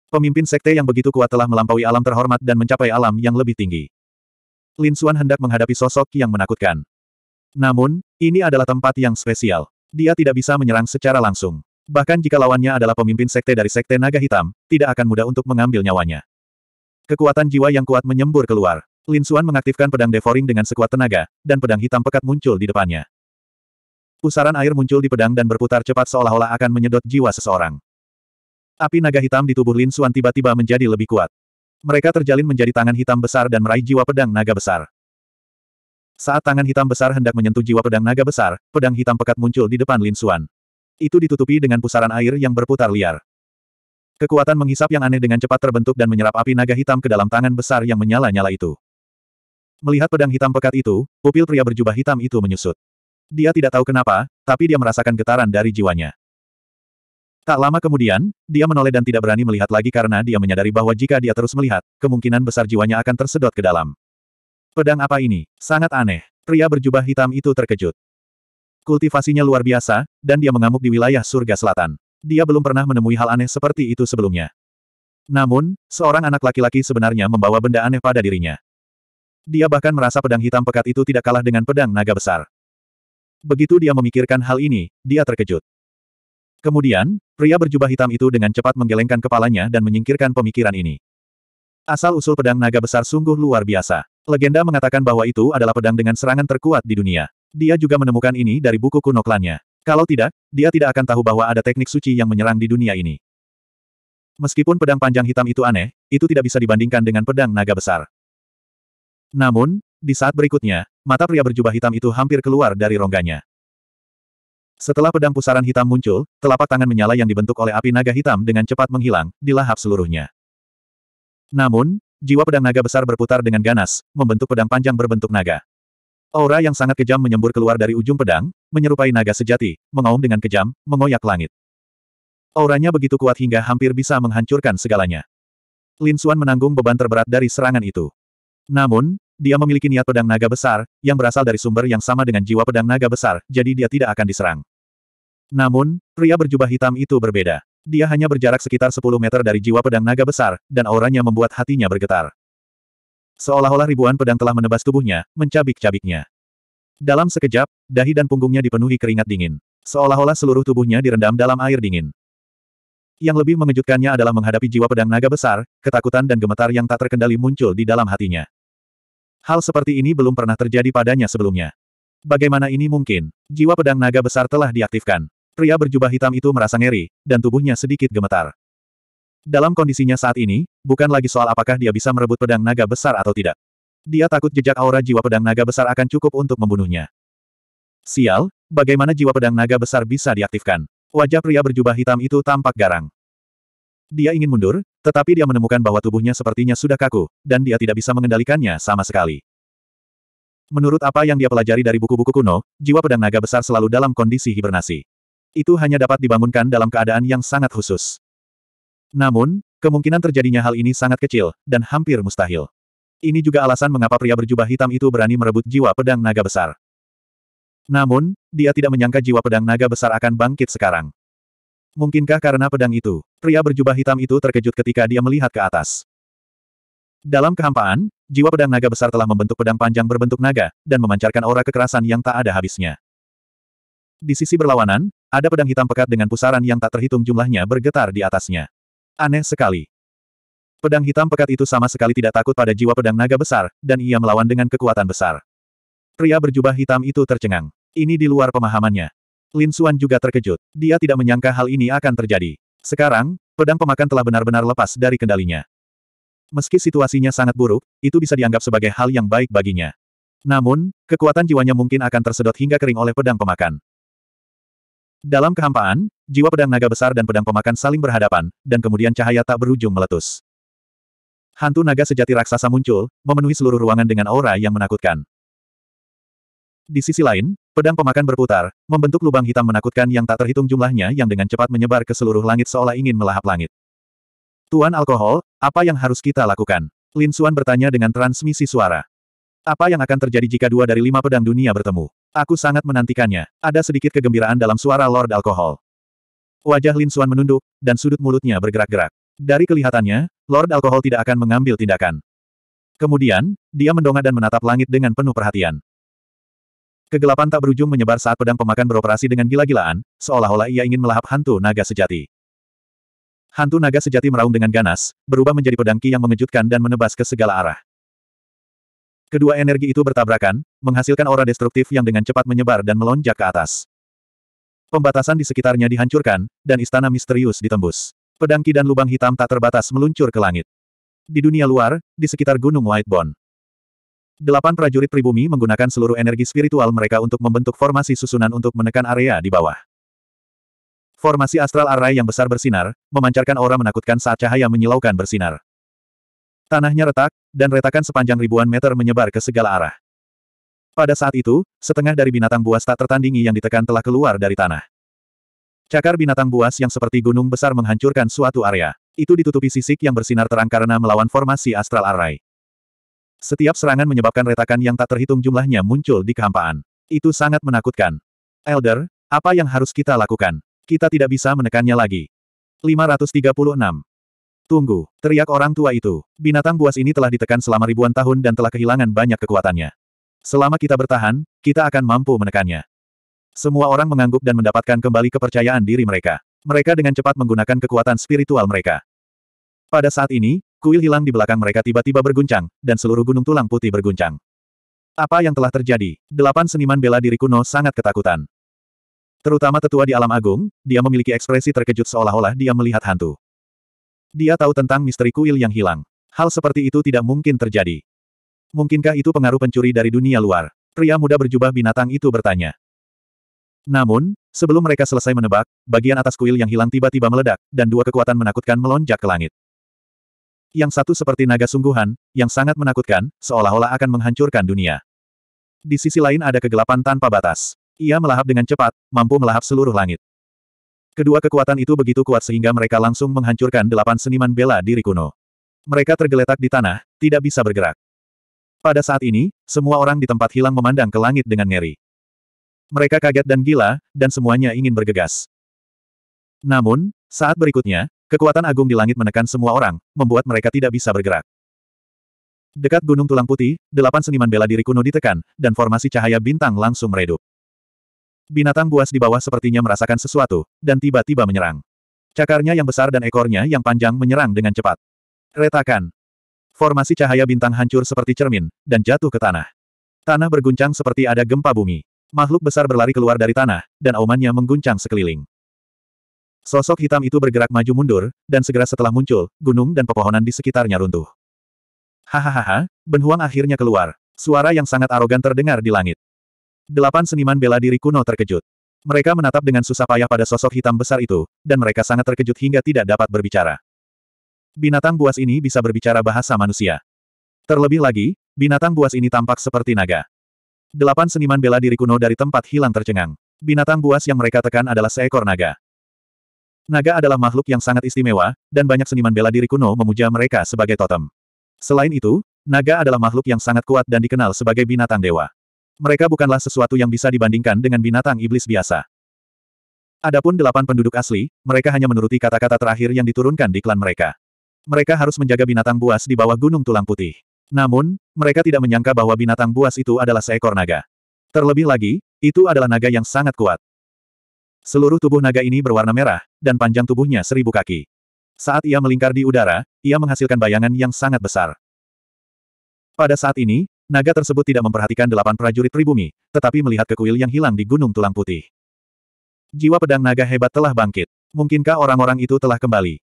Pemimpin sekte yang begitu kuat telah melampaui alam terhormat dan mencapai alam yang lebih tinggi. Lin Suan hendak menghadapi sosok yang menakutkan. Namun, ini adalah tempat yang spesial. Dia tidak bisa menyerang secara langsung. Bahkan jika lawannya adalah pemimpin sekte dari sekte naga hitam, tidak akan mudah untuk mengambil nyawanya. Kekuatan jiwa yang kuat menyembur keluar. Lin Xuan mengaktifkan pedang Devoring dengan sekuat tenaga, dan pedang hitam pekat muncul di depannya. Pusaran air muncul di pedang dan berputar cepat seolah-olah akan menyedot jiwa seseorang. Api naga hitam di tubuh Lin Xuan tiba-tiba menjadi lebih kuat. Mereka terjalin menjadi tangan hitam besar dan meraih jiwa pedang naga besar. Saat tangan hitam besar hendak menyentuh jiwa pedang naga besar, pedang hitam pekat muncul di depan Lin Xuan. Itu ditutupi dengan pusaran air yang berputar liar. Kekuatan menghisap yang aneh dengan cepat terbentuk dan menyerap api naga hitam ke dalam tangan besar yang menyala-nyala itu. Melihat pedang hitam pekat itu, pupil pria berjubah hitam itu menyusut. Dia tidak tahu kenapa, tapi dia merasakan getaran dari jiwanya. Tak lama kemudian, dia menoleh dan tidak berani melihat lagi karena dia menyadari bahwa jika dia terus melihat, kemungkinan besar jiwanya akan tersedot ke dalam. Pedang apa ini? Sangat aneh. Pria berjubah hitam itu terkejut. Kultivasinya luar biasa, dan dia mengamuk di wilayah surga selatan. Dia belum pernah menemui hal aneh seperti itu sebelumnya. Namun, seorang anak laki-laki sebenarnya membawa benda aneh pada dirinya. Dia bahkan merasa pedang hitam pekat itu tidak kalah dengan pedang naga besar. Begitu dia memikirkan hal ini, dia terkejut. Kemudian, pria berjubah hitam itu dengan cepat menggelengkan kepalanya dan menyingkirkan pemikiran ini. Asal-usul pedang naga besar sungguh luar biasa. Legenda mengatakan bahwa itu adalah pedang dengan serangan terkuat di dunia. Dia juga menemukan ini dari buku kuno klannya. Kalau tidak, dia tidak akan tahu bahwa ada teknik suci yang menyerang di dunia ini. Meskipun pedang panjang hitam itu aneh, itu tidak bisa dibandingkan dengan pedang naga besar. Namun, di saat berikutnya, mata pria berjubah hitam itu hampir keluar dari rongganya. Setelah pedang pusaran hitam muncul, telapak tangan menyala yang dibentuk oleh api naga hitam dengan cepat menghilang, dilahap seluruhnya. Namun, jiwa pedang naga besar berputar dengan ganas, membentuk pedang panjang berbentuk naga. Aura yang sangat kejam menyembur keluar dari ujung pedang, menyerupai naga sejati, mengaum dengan kejam, mengoyak langit. Auranya begitu kuat hingga hampir bisa menghancurkan segalanya. Lin Xuan menanggung beban terberat dari serangan itu. Namun, dia memiliki niat pedang naga besar, yang berasal dari sumber yang sama dengan jiwa pedang naga besar, jadi dia tidak akan diserang. Namun, pria berjubah hitam itu berbeda. Dia hanya berjarak sekitar 10 meter dari jiwa pedang naga besar, dan auranya membuat hatinya bergetar. Seolah-olah ribuan pedang telah menebas tubuhnya, mencabik-cabiknya. Dalam sekejap, dahi dan punggungnya dipenuhi keringat dingin. Seolah-olah seluruh tubuhnya direndam dalam air dingin. Yang lebih mengejutkannya adalah menghadapi jiwa pedang naga besar, ketakutan dan gemetar yang tak terkendali muncul di dalam hatinya. Hal seperti ini belum pernah terjadi padanya sebelumnya. Bagaimana ini mungkin? Jiwa pedang naga besar telah diaktifkan. Pria berjubah hitam itu merasa ngeri, dan tubuhnya sedikit gemetar. Dalam kondisinya saat ini, bukan lagi soal apakah dia bisa merebut pedang naga besar atau tidak. Dia takut jejak aura jiwa pedang naga besar akan cukup untuk membunuhnya. Sial, bagaimana jiwa pedang naga besar bisa diaktifkan? Wajah pria berjubah hitam itu tampak garang. Dia ingin mundur, tetapi dia menemukan bahwa tubuhnya sepertinya sudah kaku, dan dia tidak bisa mengendalikannya sama sekali. Menurut apa yang dia pelajari dari buku-buku kuno, jiwa pedang naga besar selalu dalam kondisi hibernasi. Itu hanya dapat dibangunkan dalam keadaan yang sangat khusus. Namun, kemungkinan terjadinya hal ini sangat kecil, dan hampir mustahil. Ini juga alasan mengapa pria berjubah hitam itu berani merebut jiwa pedang naga besar. Namun, dia tidak menyangka jiwa pedang naga besar akan bangkit sekarang. Mungkinkah karena pedang itu, pria berjubah hitam itu terkejut ketika dia melihat ke atas. Dalam kehampaan, jiwa pedang naga besar telah membentuk pedang panjang berbentuk naga, dan memancarkan aura kekerasan yang tak ada habisnya. Di sisi berlawanan, ada pedang hitam pekat dengan pusaran yang tak terhitung jumlahnya bergetar di atasnya. Aneh sekali. Pedang hitam pekat itu sama sekali tidak takut pada jiwa pedang naga besar, dan ia melawan dengan kekuatan besar. Pria berjubah hitam itu tercengang. Ini di luar pemahamannya. Lin Xuan juga terkejut. Dia tidak menyangka hal ini akan terjadi. Sekarang, pedang pemakan telah benar-benar lepas dari kendalinya. Meski situasinya sangat buruk, itu bisa dianggap sebagai hal yang baik baginya. Namun, kekuatan jiwanya mungkin akan tersedot hingga kering oleh pedang pemakan. Dalam kehampaan, jiwa pedang naga besar dan pedang pemakan saling berhadapan, dan kemudian cahaya tak berujung meletus. Hantu naga sejati raksasa muncul, memenuhi seluruh ruangan dengan aura yang menakutkan. Di sisi lain, pedang pemakan berputar, membentuk lubang hitam menakutkan yang tak terhitung jumlahnya yang dengan cepat menyebar ke seluruh langit seolah ingin melahap langit. Tuan alkohol, apa yang harus kita lakukan? Lin Suan bertanya dengan transmisi suara. Apa yang akan terjadi jika dua dari lima pedang dunia bertemu? Aku sangat menantikannya. Ada sedikit kegembiraan dalam suara Lord Alkohol. Wajah Lin Xuan menunduk, dan sudut mulutnya bergerak-gerak. Dari kelihatannya, Lord Alkohol tidak akan mengambil tindakan. Kemudian, dia mendongak dan menatap langit dengan penuh perhatian. Kegelapan tak berujung menyebar saat pedang pemakan beroperasi dengan gila-gilaan, seolah-olah ia ingin melahap hantu naga sejati. Hantu naga sejati meraung dengan ganas, berubah menjadi pedang ki yang mengejutkan dan menebas ke segala arah. Kedua energi itu bertabrakan, menghasilkan aura destruktif yang dengan cepat menyebar dan melonjak ke atas. Pembatasan di sekitarnya dihancurkan, dan istana misterius ditembus. Pedangki dan lubang hitam tak terbatas meluncur ke langit. Di dunia luar, di sekitar Gunung Whitebone. Delapan prajurit pribumi menggunakan seluruh energi spiritual mereka untuk membentuk formasi susunan untuk menekan area di bawah. Formasi astral array yang besar bersinar, memancarkan aura menakutkan saat cahaya menyilaukan bersinar. Tanahnya retak, dan retakan sepanjang ribuan meter menyebar ke segala arah. Pada saat itu, setengah dari binatang buas tak tertandingi yang ditekan telah keluar dari tanah. Cakar binatang buas yang seperti gunung besar menghancurkan suatu area. Itu ditutupi sisik yang bersinar terang karena melawan formasi astral arai. Setiap serangan menyebabkan retakan yang tak terhitung jumlahnya muncul di kehampaan. Itu sangat menakutkan. Elder, apa yang harus kita lakukan? Kita tidak bisa menekannya lagi. 536. Tunggu, teriak orang tua itu. Binatang buas ini telah ditekan selama ribuan tahun dan telah kehilangan banyak kekuatannya. Selama kita bertahan, kita akan mampu menekannya. Semua orang mengangguk dan mendapatkan kembali kepercayaan diri mereka. Mereka dengan cepat menggunakan kekuatan spiritual mereka. Pada saat ini, kuil hilang di belakang mereka tiba-tiba berguncang, dan seluruh gunung tulang putih berguncang. Apa yang telah terjadi? Delapan seniman bela diri kuno sangat ketakutan. Terutama tetua di alam agung, dia memiliki ekspresi terkejut seolah-olah dia melihat hantu. Dia tahu tentang misteri kuil yang hilang. Hal seperti itu tidak mungkin terjadi. Mungkinkah itu pengaruh pencuri dari dunia luar? Pria muda berjubah binatang itu bertanya. Namun, sebelum mereka selesai menebak, bagian atas kuil yang hilang tiba-tiba meledak, dan dua kekuatan menakutkan melonjak ke langit. Yang satu seperti naga sungguhan, yang sangat menakutkan, seolah-olah akan menghancurkan dunia. Di sisi lain ada kegelapan tanpa batas. Ia melahap dengan cepat, mampu melahap seluruh langit. Kedua kekuatan itu begitu kuat sehingga mereka langsung menghancurkan delapan seniman bela diri kuno. Mereka tergeletak di tanah, tidak bisa bergerak. Pada saat ini, semua orang di tempat hilang memandang ke langit dengan ngeri. Mereka kaget dan gila, dan semuanya ingin bergegas. Namun, saat berikutnya, kekuatan agung di langit menekan semua orang, membuat mereka tidak bisa bergerak. Dekat Gunung Tulang Putih, delapan seniman bela diri kuno ditekan, dan formasi cahaya bintang langsung meredup. Binatang buas di bawah sepertinya merasakan sesuatu, dan tiba-tiba menyerang. Cakarnya yang besar dan ekornya yang panjang menyerang dengan cepat. Retakan. Formasi cahaya bintang hancur seperti cermin, dan jatuh ke tanah. Tanah berguncang seperti ada gempa bumi. Makhluk besar berlari keluar dari tanah, dan aumannya mengguncang sekeliling. Sosok hitam itu bergerak maju mundur, dan segera setelah muncul, gunung dan pepohonan di sekitarnya runtuh. Hahaha, Benhuang akhirnya keluar. Suara yang sangat arogan terdengar di langit. Delapan seniman bela diri kuno terkejut. Mereka menatap dengan susah payah pada sosok hitam besar itu, dan mereka sangat terkejut hingga tidak dapat berbicara. Binatang buas ini bisa berbicara bahasa manusia. Terlebih lagi, binatang buas ini tampak seperti naga. Delapan seniman bela diri kuno dari tempat hilang tercengang. Binatang buas yang mereka tekan adalah seekor naga. Naga adalah makhluk yang sangat istimewa, dan banyak seniman bela diri kuno memuja mereka sebagai totem. Selain itu, naga adalah makhluk yang sangat kuat dan dikenal sebagai binatang dewa. Mereka bukanlah sesuatu yang bisa dibandingkan dengan binatang iblis biasa. Adapun delapan penduduk asli, mereka hanya menuruti kata-kata terakhir yang diturunkan di klan mereka. Mereka harus menjaga binatang buas di bawah gunung tulang putih. Namun, mereka tidak menyangka bahwa binatang buas itu adalah seekor naga. Terlebih lagi, itu adalah naga yang sangat kuat. Seluruh tubuh naga ini berwarna merah, dan panjang tubuhnya seribu kaki. Saat ia melingkar di udara, ia menghasilkan bayangan yang sangat besar. Pada saat ini, Naga tersebut tidak memperhatikan delapan prajurit pribumi, tetapi melihat ke kuil yang hilang di Gunung Tulang Putih. Jiwa pedang naga hebat telah bangkit. Mungkinkah orang-orang itu telah kembali?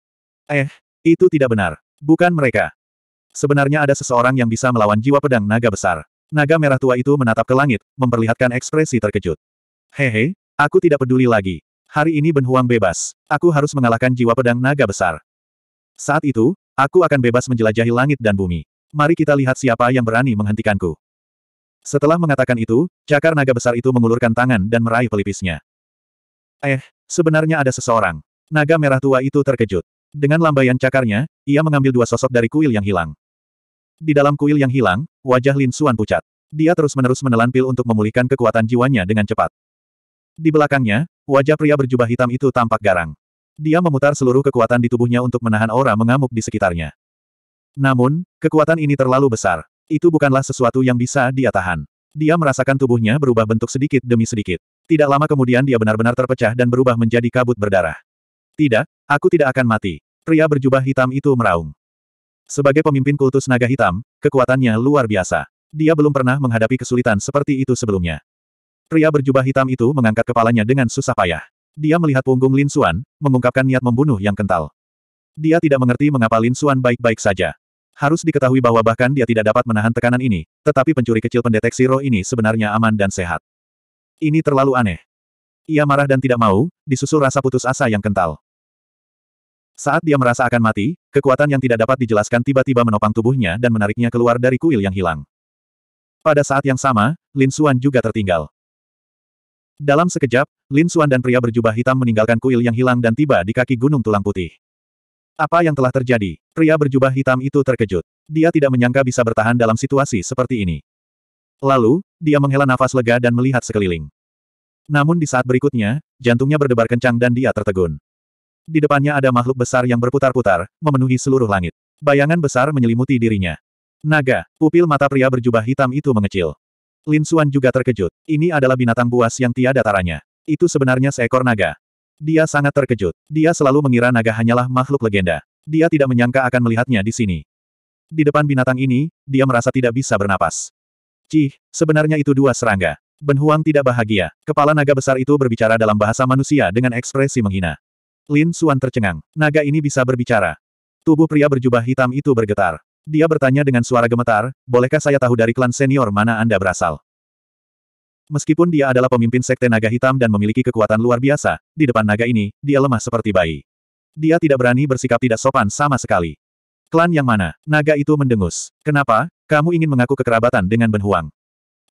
Eh, itu tidak benar. Bukan mereka. Sebenarnya ada seseorang yang bisa melawan jiwa pedang naga besar. Naga merah tua itu menatap ke langit, memperlihatkan ekspresi terkejut. Hehe, aku tidak peduli lagi. Hari ini benhuang bebas. Aku harus mengalahkan jiwa pedang naga besar. Saat itu, aku akan bebas menjelajahi langit dan bumi. Mari kita lihat siapa yang berani menghentikanku. Setelah mengatakan itu, cakar naga besar itu mengulurkan tangan dan meraih pelipisnya. Eh, sebenarnya ada seseorang. Naga merah tua itu terkejut. Dengan lambaian cakarnya, ia mengambil dua sosok dari kuil yang hilang. Di dalam kuil yang hilang, wajah Lin Xuan pucat. Dia terus-menerus menelan pil untuk memulihkan kekuatan jiwanya dengan cepat. Di belakangnya, wajah pria berjubah hitam itu tampak garang. Dia memutar seluruh kekuatan di tubuhnya untuk menahan aura mengamuk di sekitarnya. Namun, kekuatan ini terlalu besar. Itu bukanlah sesuatu yang bisa dia tahan. Dia merasakan tubuhnya berubah bentuk sedikit demi sedikit. Tidak lama kemudian dia benar-benar terpecah dan berubah menjadi kabut berdarah. Tidak, aku tidak akan mati. Pria berjubah hitam itu meraung. Sebagai pemimpin kultus naga hitam, kekuatannya luar biasa. Dia belum pernah menghadapi kesulitan seperti itu sebelumnya. Pria berjubah hitam itu mengangkat kepalanya dengan susah payah. Dia melihat punggung Lin Suan, mengungkapkan niat membunuh yang kental. Dia tidak mengerti mengapa Lin Suan baik-baik saja. Harus diketahui bahwa bahkan dia tidak dapat menahan tekanan ini, tetapi pencuri kecil pendeteksi roh ini sebenarnya aman dan sehat. Ini terlalu aneh. Ia marah dan tidak mau, disusul rasa putus asa yang kental. Saat dia merasa akan mati, kekuatan yang tidak dapat dijelaskan tiba-tiba menopang tubuhnya dan menariknya keluar dari kuil yang hilang. Pada saat yang sama, Lin Suan juga tertinggal. Dalam sekejap, Lin Suan dan pria berjubah hitam meninggalkan kuil yang hilang dan tiba di kaki gunung tulang putih. Apa yang telah terjadi? Pria berjubah hitam itu terkejut. Dia tidak menyangka bisa bertahan dalam situasi seperti ini. Lalu, dia menghela nafas lega dan melihat sekeliling. Namun di saat berikutnya, jantungnya berdebar kencang dan dia tertegun. Di depannya ada makhluk besar yang berputar-putar, memenuhi seluruh langit. Bayangan besar menyelimuti dirinya. Naga, pupil mata pria berjubah hitam itu mengecil. Lin Suan juga terkejut. Ini adalah binatang buas yang tiada taranya. Itu sebenarnya seekor naga. Dia sangat terkejut. Dia selalu mengira naga hanyalah makhluk legenda. Dia tidak menyangka akan melihatnya di sini. Di depan binatang ini, dia merasa tidak bisa bernapas. Cih, sebenarnya itu dua serangga. Ben Huang tidak bahagia. Kepala naga besar itu berbicara dalam bahasa manusia dengan ekspresi menghina. Lin Suan tercengang. Naga ini bisa berbicara. Tubuh pria berjubah hitam itu bergetar. Dia bertanya dengan suara gemetar, bolehkah saya tahu dari klan senior mana Anda berasal? Meskipun dia adalah pemimpin sekte naga hitam dan memiliki kekuatan luar biasa, di depan naga ini, dia lemah seperti bayi. Dia tidak berani bersikap tidak sopan sama sekali. Klan yang mana? Naga itu mendengus. Kenapa? Kamu ingin mengaku kekerabatan dengan Ben Huang.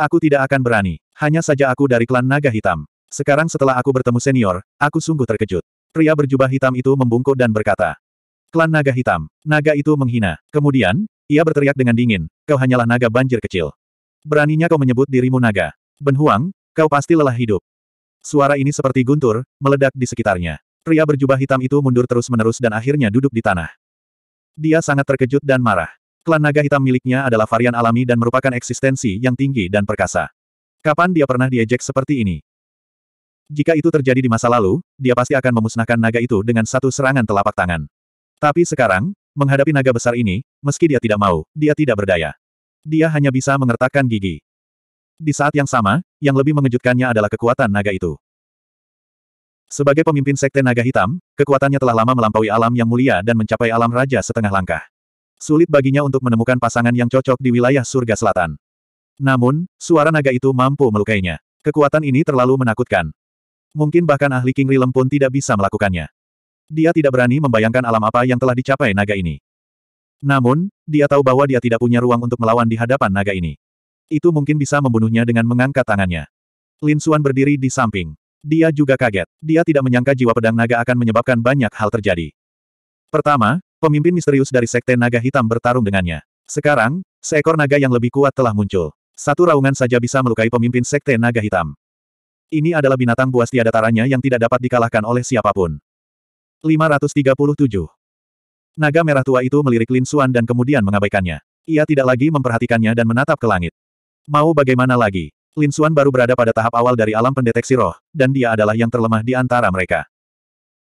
Aku tidak akan berani. Hanya saja aku dari klan naga hitam. Sekarang setelah aku bertemu senior, aku sungguh terkejut. Pria berjubah hitam itu membungkuk dan berkata. Klan naga hitam. Naga itu menghina. Kemudian, ia berteriak dengan dingin, kau hanyalah naga banjir kecil. Beraninya kau menyebut dirimu naga. Ben Huang, kau pasti lelah hidup. Suara ini seperti guntur, meledak di sekitarnya. Pria berjubah hitam itu mundur terus-menerus dan akhirnya duduk di tanah. Dia sangat terkejut dan marah. Klan naga hitam miliknya adalah varian alami dan merupakan eksistensi yang tinggi dan perkasa. Kapan dia pernah diejek seperti ini? Jika itu terjadi di masa lalu, dia pasti akan memusnahkan naga itu dengan satu serangan telapak tangan. Tapi sekarang, menghadapi naga besar ini, meski dia tidak mau, dia tidak berdaya. Dia hanya bisa mengertakkan gigi. Di saat yang sama, yang lebih mengejutkannya adalah kekuatan naga itu. Sebagai pemimpin Sekte Naga Hitam, kekuatannya telah lama melampaui alam yang mulia dan mencapai alam raja setengah langkah. Sulit baginya untuk menemukan pasangan yang cocok di wilayah surga selatan. Namun, suara naga itu mampu melukainya. Kekuatan ini terlalu menakutkan. Mungkin bahkan ahli King Rilem pun tidak bisa melakukannya. Dia tidak berani membayangkan alam apa yang telah dicapai naga ini. Namun, dia tahu bahwa dia tidak punya ruang untuk melawan di hadapan naga ini. Itu mungkin bisa membunuhnya dengan mengangkat tangannya. Lin Xuan berdiri di samping. Dia juga kaget. Dia tidak menyangka jiwa pedang naga akan menyebabkan banyak hal terjadi. Pertama, pemimpin misterius dari Sekte Naga Hitam bertarung dengannya. Sekarang, seekor naga yang lebih kuat telah muncul. Satu raungan saja bisa melukai pemimpin Sekte Naga Hitam. Ini adalah binatang buas tiada taranya yang tidak dapat dikalahkan oleh siapapun. 537. Naga merah tua itu melirik Lin Xuan dan kemudian mengabaikannya. Ia tidak lagi memperhatikannya dan menatap ke langit. Mau bagaimana lagi? Lin Xuan baru berada pada tahap awal dari alam pendeteksi roh, dan dia adalah yang terlemah di antara mereka.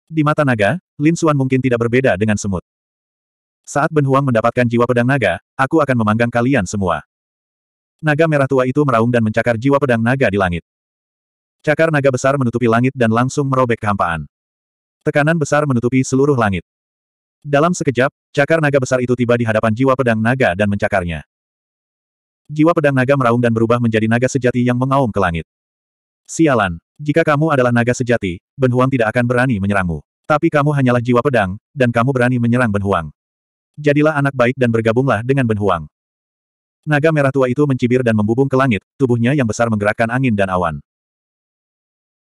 Di mata naga, Lin Xuan mungkin tidak berbeda dengan semut. Saat Ben Huang mendapatkan jiwa pedang naga, aku akan memanggang kalian semua. Naga merah tua itu meraung dan mencakar jiwa pedang naga di langit. Cakar naga besar menutupi langit dan langsung merobek kehampaan. Tekanan besar menutupi seluruh langit. Dalam sekejap, cakar naga besar itu tiba di hadapan jiwa pedang naga dan mencakarnya. Jiwa pedang naga meraung dan berubah menjadi naga sejati yang mengaum ke langit. Sialan, jika kamu adalah naga sejati, Ben Huang tidak akan berani menyerangmu. Tapi kamu hanyalah jiwa pedang, dan kamu berani menyerang Ben Huang. Jadilah anak baik dan bergabunglah dengan Ben Huang. Naga merah tua itu mencibir dan membubung ke langit, tubuhnya yang besar menggerakkan angin dan awan.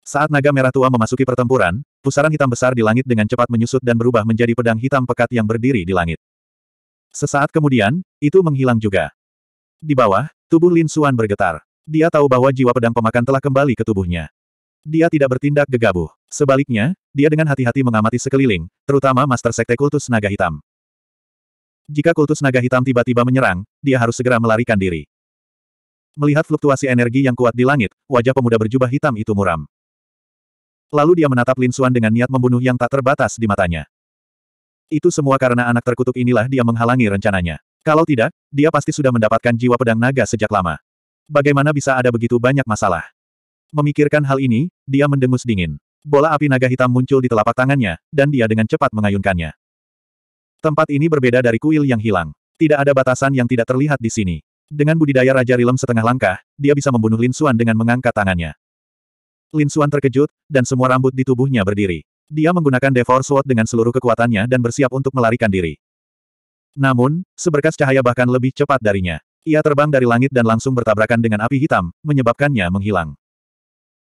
Saat naga merah tua memasuki pertempuran, pusaran hitam besar di langit dengan cepat menyusut dan berubah menjadi pedang hitam pekat yang berdiri di langit. Sesaat kemudian, itu menghilang juga. Di bawah, tubuh Lin Suan bergetar. Dia tahu bahwa jiwa pedang pemakan telah kembali ke tubuhnya. Dia tidak bertindak gegabah. Sebaliknya, dia dengan hati-hati mengamati sekeliling, terutama Master Sekte Kultus Naga Hitam. Jika kultus naga hitam tiba-tiba menyerang, dia harus segera melarikan diri. Melihat fluktuasi energi yang kuat di langit, wajah pemuda berjubah hitam itu muram. Lalu dia menatap Lin Suan dengan niat membunuh yang tak terbatas di matanya. Itu semua karena anak terkutuk inilah dia menghalangi rencananya. Kalau tidak, dia pasti sudah mendapatkan jiwa pedang naga sejak lama. Bagaimana bisa ada begitu banyak masalah? Memikirkan hal ini, dia mendengus dingin. Bola api naga hitam muncul di telapak tangannya, dan dia dengan cepat mengayunkannya. Tempat ini berbeda dari kuil yang hilang. Tidak ada batasan yang tidak terlihat di sini. Dengan budidaya Raja Rilem setengah langkah, dia bisa membunuh Lin Suan dengan mengangkat tangannya. Lin Suan terkejut, dan semua rambut di tubuhnya berdiri. Dia menggunakan Devour Sword dengan seluruh kekuatannya dan bersiap untuk melarikan diri. Namun, seberkas cahaya bahkan lebih cepat darinya. Ia terbang dari langit dan langsung bertabrakan dengan api hitam, menyebabkannya menghilang.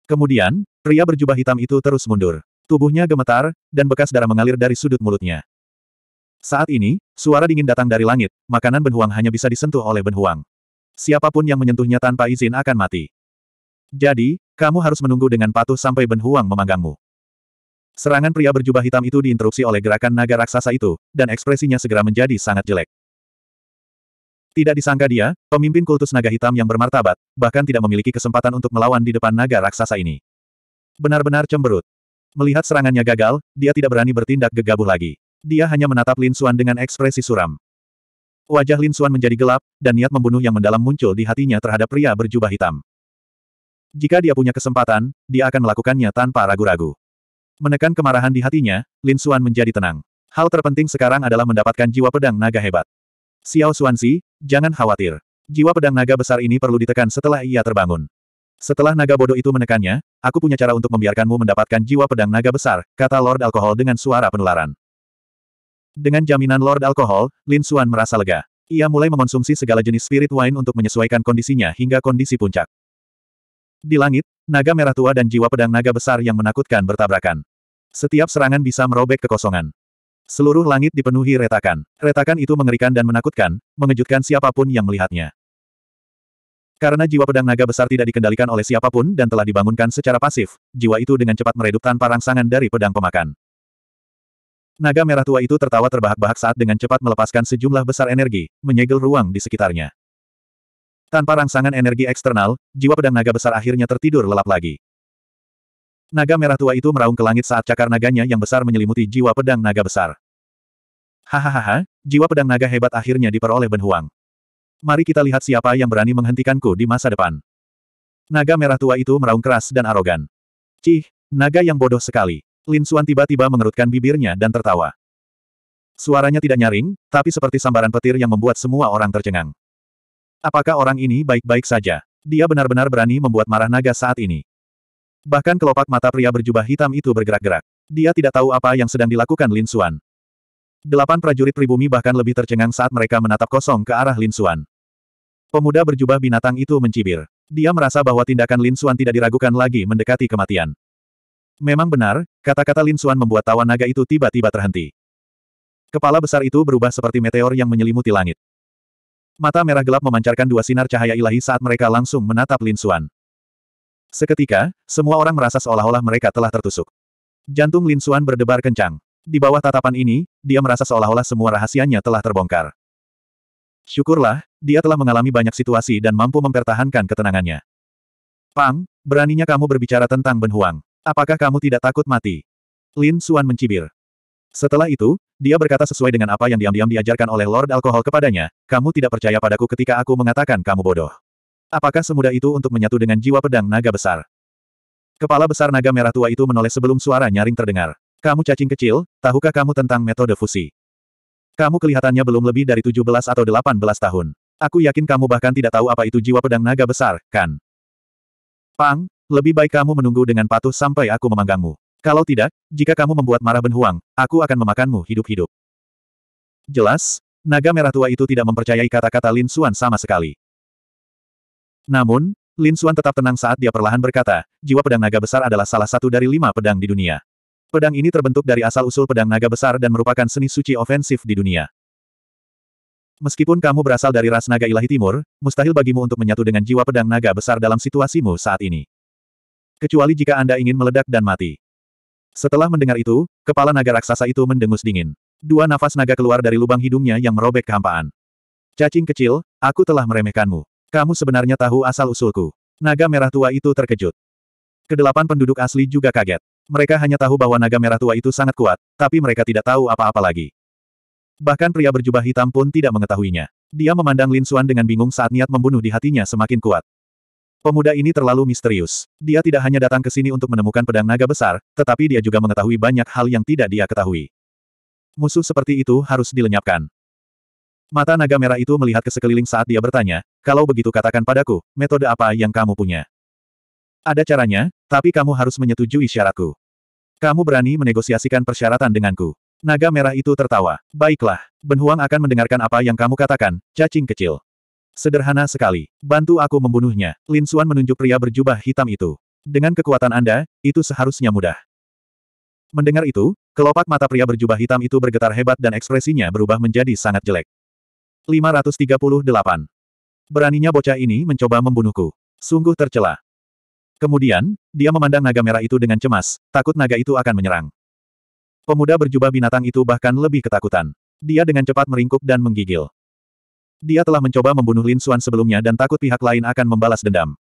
Kemudian, pria berjubah hitam itu terus mundur. Tubuhnya gemetar, dan bekas darah mengalir dari sudut mulutnya. Saat ini, suara dingin datang dari langit, makanan benhuang hanya bisa disentuh oleh benhuang. Siapapun yang menyentuhnya tanpa izin akan mati. Jadi, kamu harus menunggu dengan patuh sampai benhuang memanggangmu. Serangan pria berjubah hitam itu diinterupsi oleh gerakan naga raksasa itu, dan ekspresinya segera menjadi sangat jelek. Tidak disangka dia, pemimpin kultus naga hitam yang bermartabat, bahkan tidak memiliki kesempatan untuk melawan di depan naga raksasa ini. Benar-benar cemberut. Melihat serangannya gagal, dia tidak berani bertindak gegabah lagi. Dia hanya menatap Lin Suan dengan ekspresi suram. Wajah Lin Suan menjadi gelap, dan niat membunuh yang mendalam muncul di hatinya terhadap pria berjubah hitam. Jika dia punya kesempatan, dia akan melakukannya tanpa ragu-ragu. Menekan kemarahan di hatinya, Lin Xuan menjadi tenang. Hal terpenting sekarang adalah mendapatkan jiwa pedang naga hebat. Xiao Xuanzi, jangan khawatir. Jiwa pedang naga besar ini perlu ditekan setelah ia terbangun. Setelah naga bodoh itu menekannya, aku punya cara untuk membiarkanmu mendapatkan jiwa pedang naga besar, kata Lord Alkohol dengan suara penularan. Dengan jaminan Lord Alkohol, Lin Xuan merasa lega. Ia mulai mengonsumsi segala jenis spirit wine untuk menyesuaikan kondisinya hingga kondisi puncak. Di langit, Naga merah tua dan jiwa pedang naga besar yang menakutkan bertabrakan. Setiap serangan bisa merobek kekosongan. Seluruh langit dipenuhi retakan. Retakan itu mengerikan dan menakutkan, mengejutkan siapapun yang melihatnya. Karena jiwa pedang naga besar tidak dikendalikan oleh siapapun dan telah dibangunkan secara pasif, jiwa itu dengan cepat meredup tanpa rangsangan dari pedang pemakan. Naga merah tua itu tertawa terbahak-bahak saat dengan cepat melepaskan sejumlah besar energi, menyegel ruang di sekitarnya. Tanpa rangsangan energi eksternal, jiwa pedang naga besar akhirnya tertidur lelap lagi. Naga merah tua itu meraung ke langit saat cakar naganya yang besar menyelimuti jiwa pedang naga besar. Hahaha, jiwa pedang naga hebat akhirnya diperoleh Huang. Mari kita lihat siapa yang berani menghentikanku di masa depan. Naga merah tua itu meraung keras dan arogan. Cih, naga yang bodoh sekali. Lin Xuan tiba-tiba mengerutkan bibirnya dan tertawa. Suaranya tidak nyaring, tapi seperti sambaran petir yang membuat semua orang tercengang. Apakah orang ini baik-baik saja? Dia benar-benar berani membuat marah naga saat ini. Bahkan kelopak mata pria berjubah hitam itu bergerak-gerak. Dia tidak tahu apa yang sedang dilakukan Lin Xuan. Delapan prajurit pribumi bahkan lebih tercengang saat mereka menatap kosong ke arah Lin Xuan. Pemuda berjubah binatang itu mencibir. Dia merasa bahwa tindakan Lin Xuan tidak diragukan lagi mendekati kematian. Memang benar, kata-kata Lin Xuan membuat tawa naga itu tiba-tiba terhenti. Kepala besar itu berubah seperti meteor yang menyelimuti langit. Mata merah gelap memancarkan dua sinar cahaya ilahi saat mereka langsung menatap Lin Xuan. Seketika, semua orang merasa seolah-olah mereka telah tertusuk. Jantung Lin Xuan berdebar kencang. Di bawah tatapan ini, dia merasa seolah-olah semua rahasianya telah terbongkar. Syukurlah, dia telah mengalami banyak situasi dan mampu mempertahankan ketenangannya. Pang, beraninya kamu berbicara tentang Ben Huang. Apakah kamu tidak takut mati? Lin Xuan mencibir. Setelah itu, dia berkata sesuai dengan apa yang diam-diam diajarkan oleh Lord Alkohol kepadanya, kamu tidak percaya padaku ketika aku mengatakan kamu bodoh. Apakah semudah itu untuk menyatu dengan jiwa pedang naga besar? Kepala besar naga merah tua itu menoleh sebelum suara nyaring terdengar. Kamu cacing kecil, tahukah kamu tentang metode fusi? Kamu kelihatannya belum lebih dari 17 atau 18 tahun. Aku yakin kamu bahkan tidak tahu apa itu jiwa pedang naga besar, kan? Pang, lebih baik kamu menunggu dengan patuh sampai aku memanggangmu. Kalau tidak, jika kamu membuat marah Ben aku akan memakanmu hidup-hidup. Jelas, naga merah tua itu tidak mempercayai kata-kata Lin Xuan sama sekali. Namun, Lin Xuan tetap tenang saat dia perlahan berkata, jiwa pedang naga besar adalah salah satu dari lima pedang di dunia. Pedang ini terbentuk dari asal-usul pedang naga besar dan merupakan seni suci ofensif di dunia. Meskipun kamu berasal dari ras naga ilahi timur, mustahil bagimu untuk menyatu dengan jiwa pedang naga besar dalam situasimu saat ini. Kecuali jika Anda ingin meledak dan mati. Setelah mendengar itu, kepala naga raksasa itu mendengus dingin. Dua nafas naga keluar dari lubang hidungnya yang merobek kehampaan. Cacing kecil, aku telah meremehkanmu. Kamu sebenarnya tahu asal-usulku. Naga merah tua itu terkejut. Kedelapan penduduk asli juga kaget. Mereka hanya tahu bahwa naga merah tua itu sangat kuat, tapi mereka tidak tahu apa-apa lagi. Bahkan pria berjubah hitam pun tidak mengetahuinya. Dia memandang Lin Suan dengan bingung saat niat membunuh di hatinya semakin kuat. Pemuda ini terlalu misterius. Dia tidak hanya datang ke sini untuk menemukan pedang naga besar, tetapi dia juga mengetahui banyak hal yang tidak dia ketahui. Musuh seperti itu harus dilenyapkan. Mata naga merah itu melihat ke sekeliling saat dia bertanya, kalau begitu katakan padaku, metode apa yang kamu punya? Ada caranya, tapi kamu harus menyetujui syaratku. Kamu berani menegosiasikan persyaratan denganku. Naga merah itu tertawa. Baiklah, Benhuang akan mendengarkan apa yang kamu katakan, cacing kecil. Sederhana sekali. Bantu aku membunuhnya. Lin Suan menunjuk pria berjubah hitam itu. Dengan kekuatan Anda, itu seharusnya mudah. Mendengar itu, kelopak mata pria berjubah hitam itu bergetar hebat dan ekspresinya berubah menjadi sangat jelek. 538. Beraninya bocah ini mencoba membunuhku. Sungguh tercela. Kemudian, dia memandang naga merah itu dengan cemas, takut naga itu akan menyerang. Pemuda berjubah binatang itu bahkan lebih ketakutan. Dia dengan cepat meringkuk dan menggigil. Dia telah mencoba membunuh Lin Xuan sebelumnya dan takut pihak lain akan membalas dendam.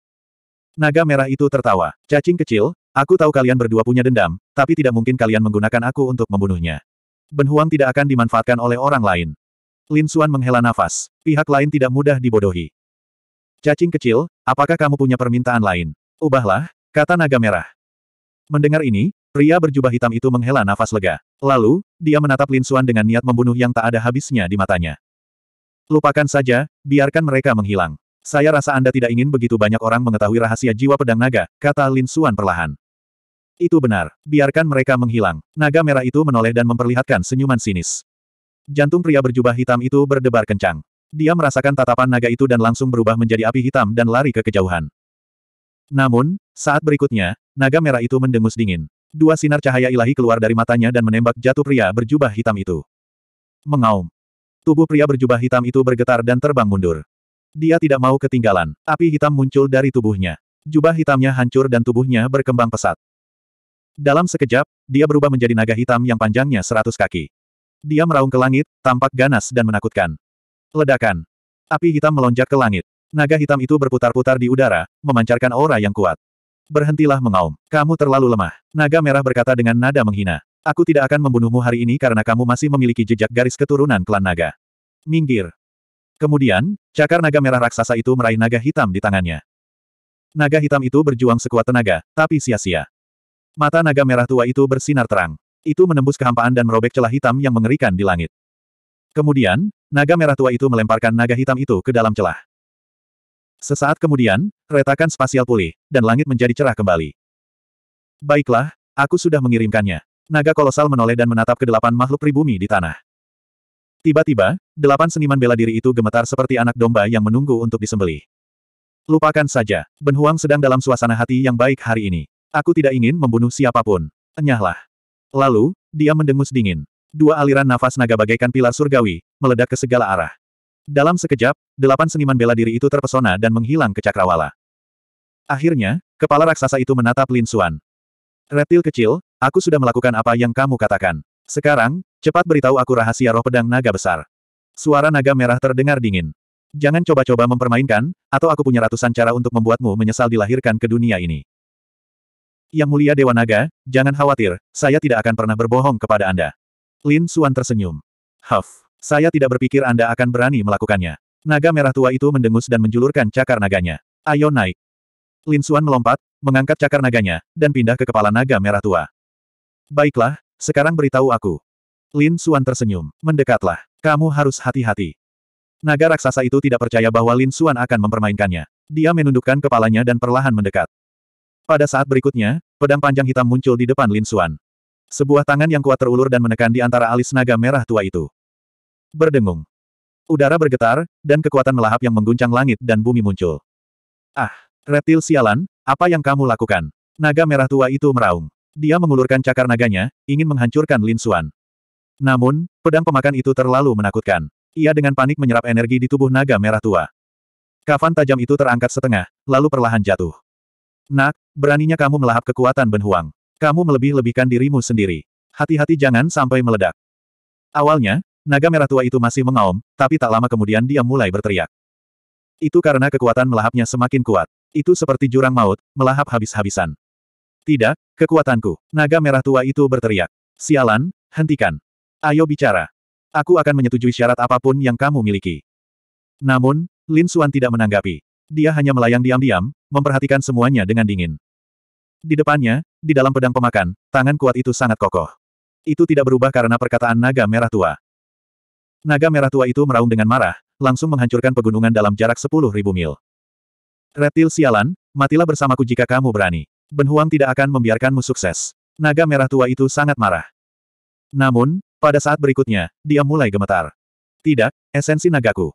Naga merah itu tertawa. Cacing kecil, aku tahu kalian berdua punya dendam, tapi tidak mungkin kalian menggunakan aku untuk membunuhnya. Ben Huang tidak akan dimanfaatkan oleh orang lain. Lin Xuan menghela nafas. Pihak lain tidak mudah dibodohi. Cacing kecil, apakah kamu punya permintaan lain? Ubahlah, kata naga merah. Mendengar ini, pria berjubah hitam itu menghela nafas lega. Lalu, dia menatap Lin Xuan dengan niat membunuh yang tak ada habisnya di matanya. Lupakan saja, biarkan mereka menghilang. Saya rasa Anda tidak ingin begitu banyak orang mengetahui rahasia jiwa pedang naga, kata Lin Suan perlahan. Itu benar, biarkan mereka menghilang. Naga merah itu menoleh dan memperlihatkan senyuman sinis. Jantung pria berjubah hitam itu berdebar kencang. Dia merasakan tatapan naga itu dan langsung berubah menjadi api hitam dan lari ke kejauhan. Namun, saat berikutnya, naga merah itu mendengus dingin. Dua sinar cahaya ilahi keluar dari matanya dan menembak jatuh pria berjubah hitam itu. Mengaum. Tubuh pria berjubah hitam itu bergetar dan terbang mundur. Dia tidak mau ketinggalan. Api hitam muncul dari tubuhnya. Jubah hitamnya hancur dan tubuhnya berkembang pesat. Dalam sekejap, dia berubah menjadi naga hitam yang panjangnya seratus kaki. Dia meraung ke langit, tampak ganas dan menakutkan. Ledakan. Api hitam melonjak ke langit. Naga hitam itu berputar-putar di udara, memancarkan aura yang kuat. Berhentilah mengaum. Kamu terlalu lemah. Naga merah berkata dengan nada menghina. Aku tidak akan membunuhmu hari ini karena kamu masih memiliki jejak garis keturunan klan naga. Minggir. Kemudian, cakar naga merah raksasa itu meraih naga hitam di tangannya. Naga hitam itu berjuang sekuat tenaga, tapi sia-sia. Mata naga merah tua itu bersinar terang. Itu menembus kehampaan dan merobek celah hitam yang mengerikan di langit. Kemudian, naga merah tua itu melemparkan naga hitam itu ke dalam celah. Sesaat kemudian, retakan spasial pulih, dan langit menjadi cerah kembali. Baiklah, aku sudah mengirimkannya. Naga kolosal menoleh dan menatap ke delapan makhluk pribumi di tanah. Tiba-tiba, delapan seniman bela diri itu gemetar seperti anak domba yang menunggu untuk disembelih. Lupakan saja, Ben Huang sedang dalam suasana hati yang baik hari ini. Aku tidak ingin membunuh siapapun. Enyahlah. Lalu, dia mendengus dingin. Dua aliran nafas naga bagaikan pilar surgawi, meledak ke segala arah. Dalam sekejap, delapan seniman bela diri itu terpesona dan menghilang ke cakrawala. Akhirnya, kepala raksasa itu menatap Lin Suan. Reptil kecil, Aku sudah melakukan apa yang kamu katakan. Sekarang, cepat beritahu aku rahasia roh pedang naga besar. Suara naga merah terdengar dingin. Jangan coba-coba mempermainkan, atau aku punya ratusan cara untuk membuatmu menyesal dilahirkan ke dunia ini. Yang mulia Dewa Naga, jangan khawatir, saya tidak akan pernah berbohong kepada Anda. Lin Suan tersenyum. Huff, saya tidak berpikir Anda akan berani melakukannya. Naga merah tua itu mendengus dan menjulurkan cakar naganya. Ayo naik. Lin Suan melompat, mengangkat cakar naganya, dan pindah ke kepala naga merah tua. Baiklah, sekarang beritahu aku. Lin Suan tersenyum. Mendekatlah. Kamu harus hati-hati. Naga raksasa itu tidak percaya bahwa Lin Suan akan mempermainkannya. Dia menundukkan kepalanya dan perlahan mendekat. Pada saat berikutnya, pedang panjang hitam muncul di depan Lin Suan. Sebuah tangan yang kuat terulur dan menekan di antara alis naga merah tua itu. Berdengung. Udara bergetar, dan kekuatan melahap yang mengguncang langit dan bumi muncul. Ah, reptil sialan, apa yang kamu lakukan? Naga merah tua itu meraung. Dia mengulurkan cakar naganya, ingin menghancurkan Lin Xuan. Namun, pedang pemakan itu terlalu menakutkan. Ia dengan panik menyerap energi di tubuh naga merah tua. Kafan tajam itu terangkat setengah, lalu perlahan jatuh. Nak, beraninya kamu melahap kekuatan Ben Huang. Kamu melebih-lebihkan dirimu sendiri. Hati-hati jangan sampai meledak. Awalnya, naga merah tua itu masih mengaum, tapi tak lama kemudian dia mulai berteriak. Itu karena kekuatan melahapnya semakin kuat. Itu seperti jurang maut, melahap habis-habisan. Tidak, kekuatanku. Naga merah tua itu berteriak. Sialan, hentikan. Ayo bicara. Aku akan menyetujui syarat apapun yang kamu miliki. Namun, Lin Xuan tidak menanggapi. Dia hanya melayang diam-diam, memperhatikan semuanya dengan dingin. Di depannya, di dalam pedang pemakan, tangan kuat itu sangat kokoh. Itu tidak berubah karena perkataan naga merah tua. Naga merah tua itu meraung dengan marah, langsung menghancurkan pegunungan dalam jarak 10.000 mil. Reptil sialan, matilah bersamaku jika kamu berani. Ben Huang tidak akan membiarkanmu sukses. Naga merah tua itu sangat marah. Namun, pada saat berikutnya, dia mulai gemetar. Tidak, esensi nagaku.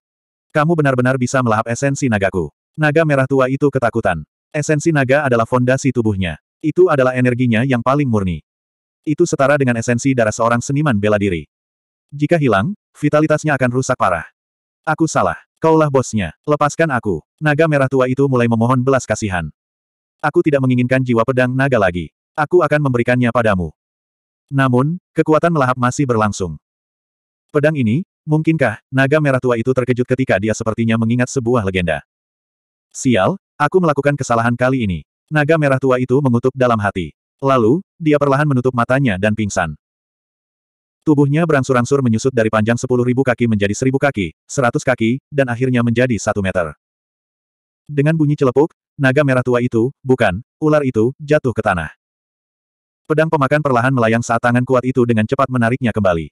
Kamu benar-benar bisa melahap esensi nagaku. Naga merah tua itu ketakutan. Esensi naga adalah fondasi tubuhnya. Itu adalah energinya yang paling murni. Itu setara dengan esensi darah seorang seniman bela diri. Jika hilang, vitalitasnya akan rusak parah. Aku salah. Kaulah bosnya. Lepaskan aku. Naga merah tua itu mulai memohon belas kasihan. Aku tidak menginginkan jiwa pedang naga lagi. Aku akan memberikannya padamu. Namun, kekuatan melahap masih berlangsung. Pedang ini, mungkinkah, naga merah tua itu terkejut ketika dia sepertinya mengingat sebuah legenda. Sial, aku melakukan kesalahan kali ini. Naga merah tua itu mengutuk dalam hati. Lalu, dia perlahan menutup matanya dan pingsan. Tubuhnya berangsur-angsur menyusut dari panjang sepuluh ribu kaki menjadi seribu kaki, seratus kaki, dan akhirnya menjadi satu meter. Dengan bunyi celepuk, naga merah tua itu, bukan, ular itu, jatuh ke tanah. Pedang pemakan perlahan melayang saat tangan kuat itu dengan cepat menariknya kembali.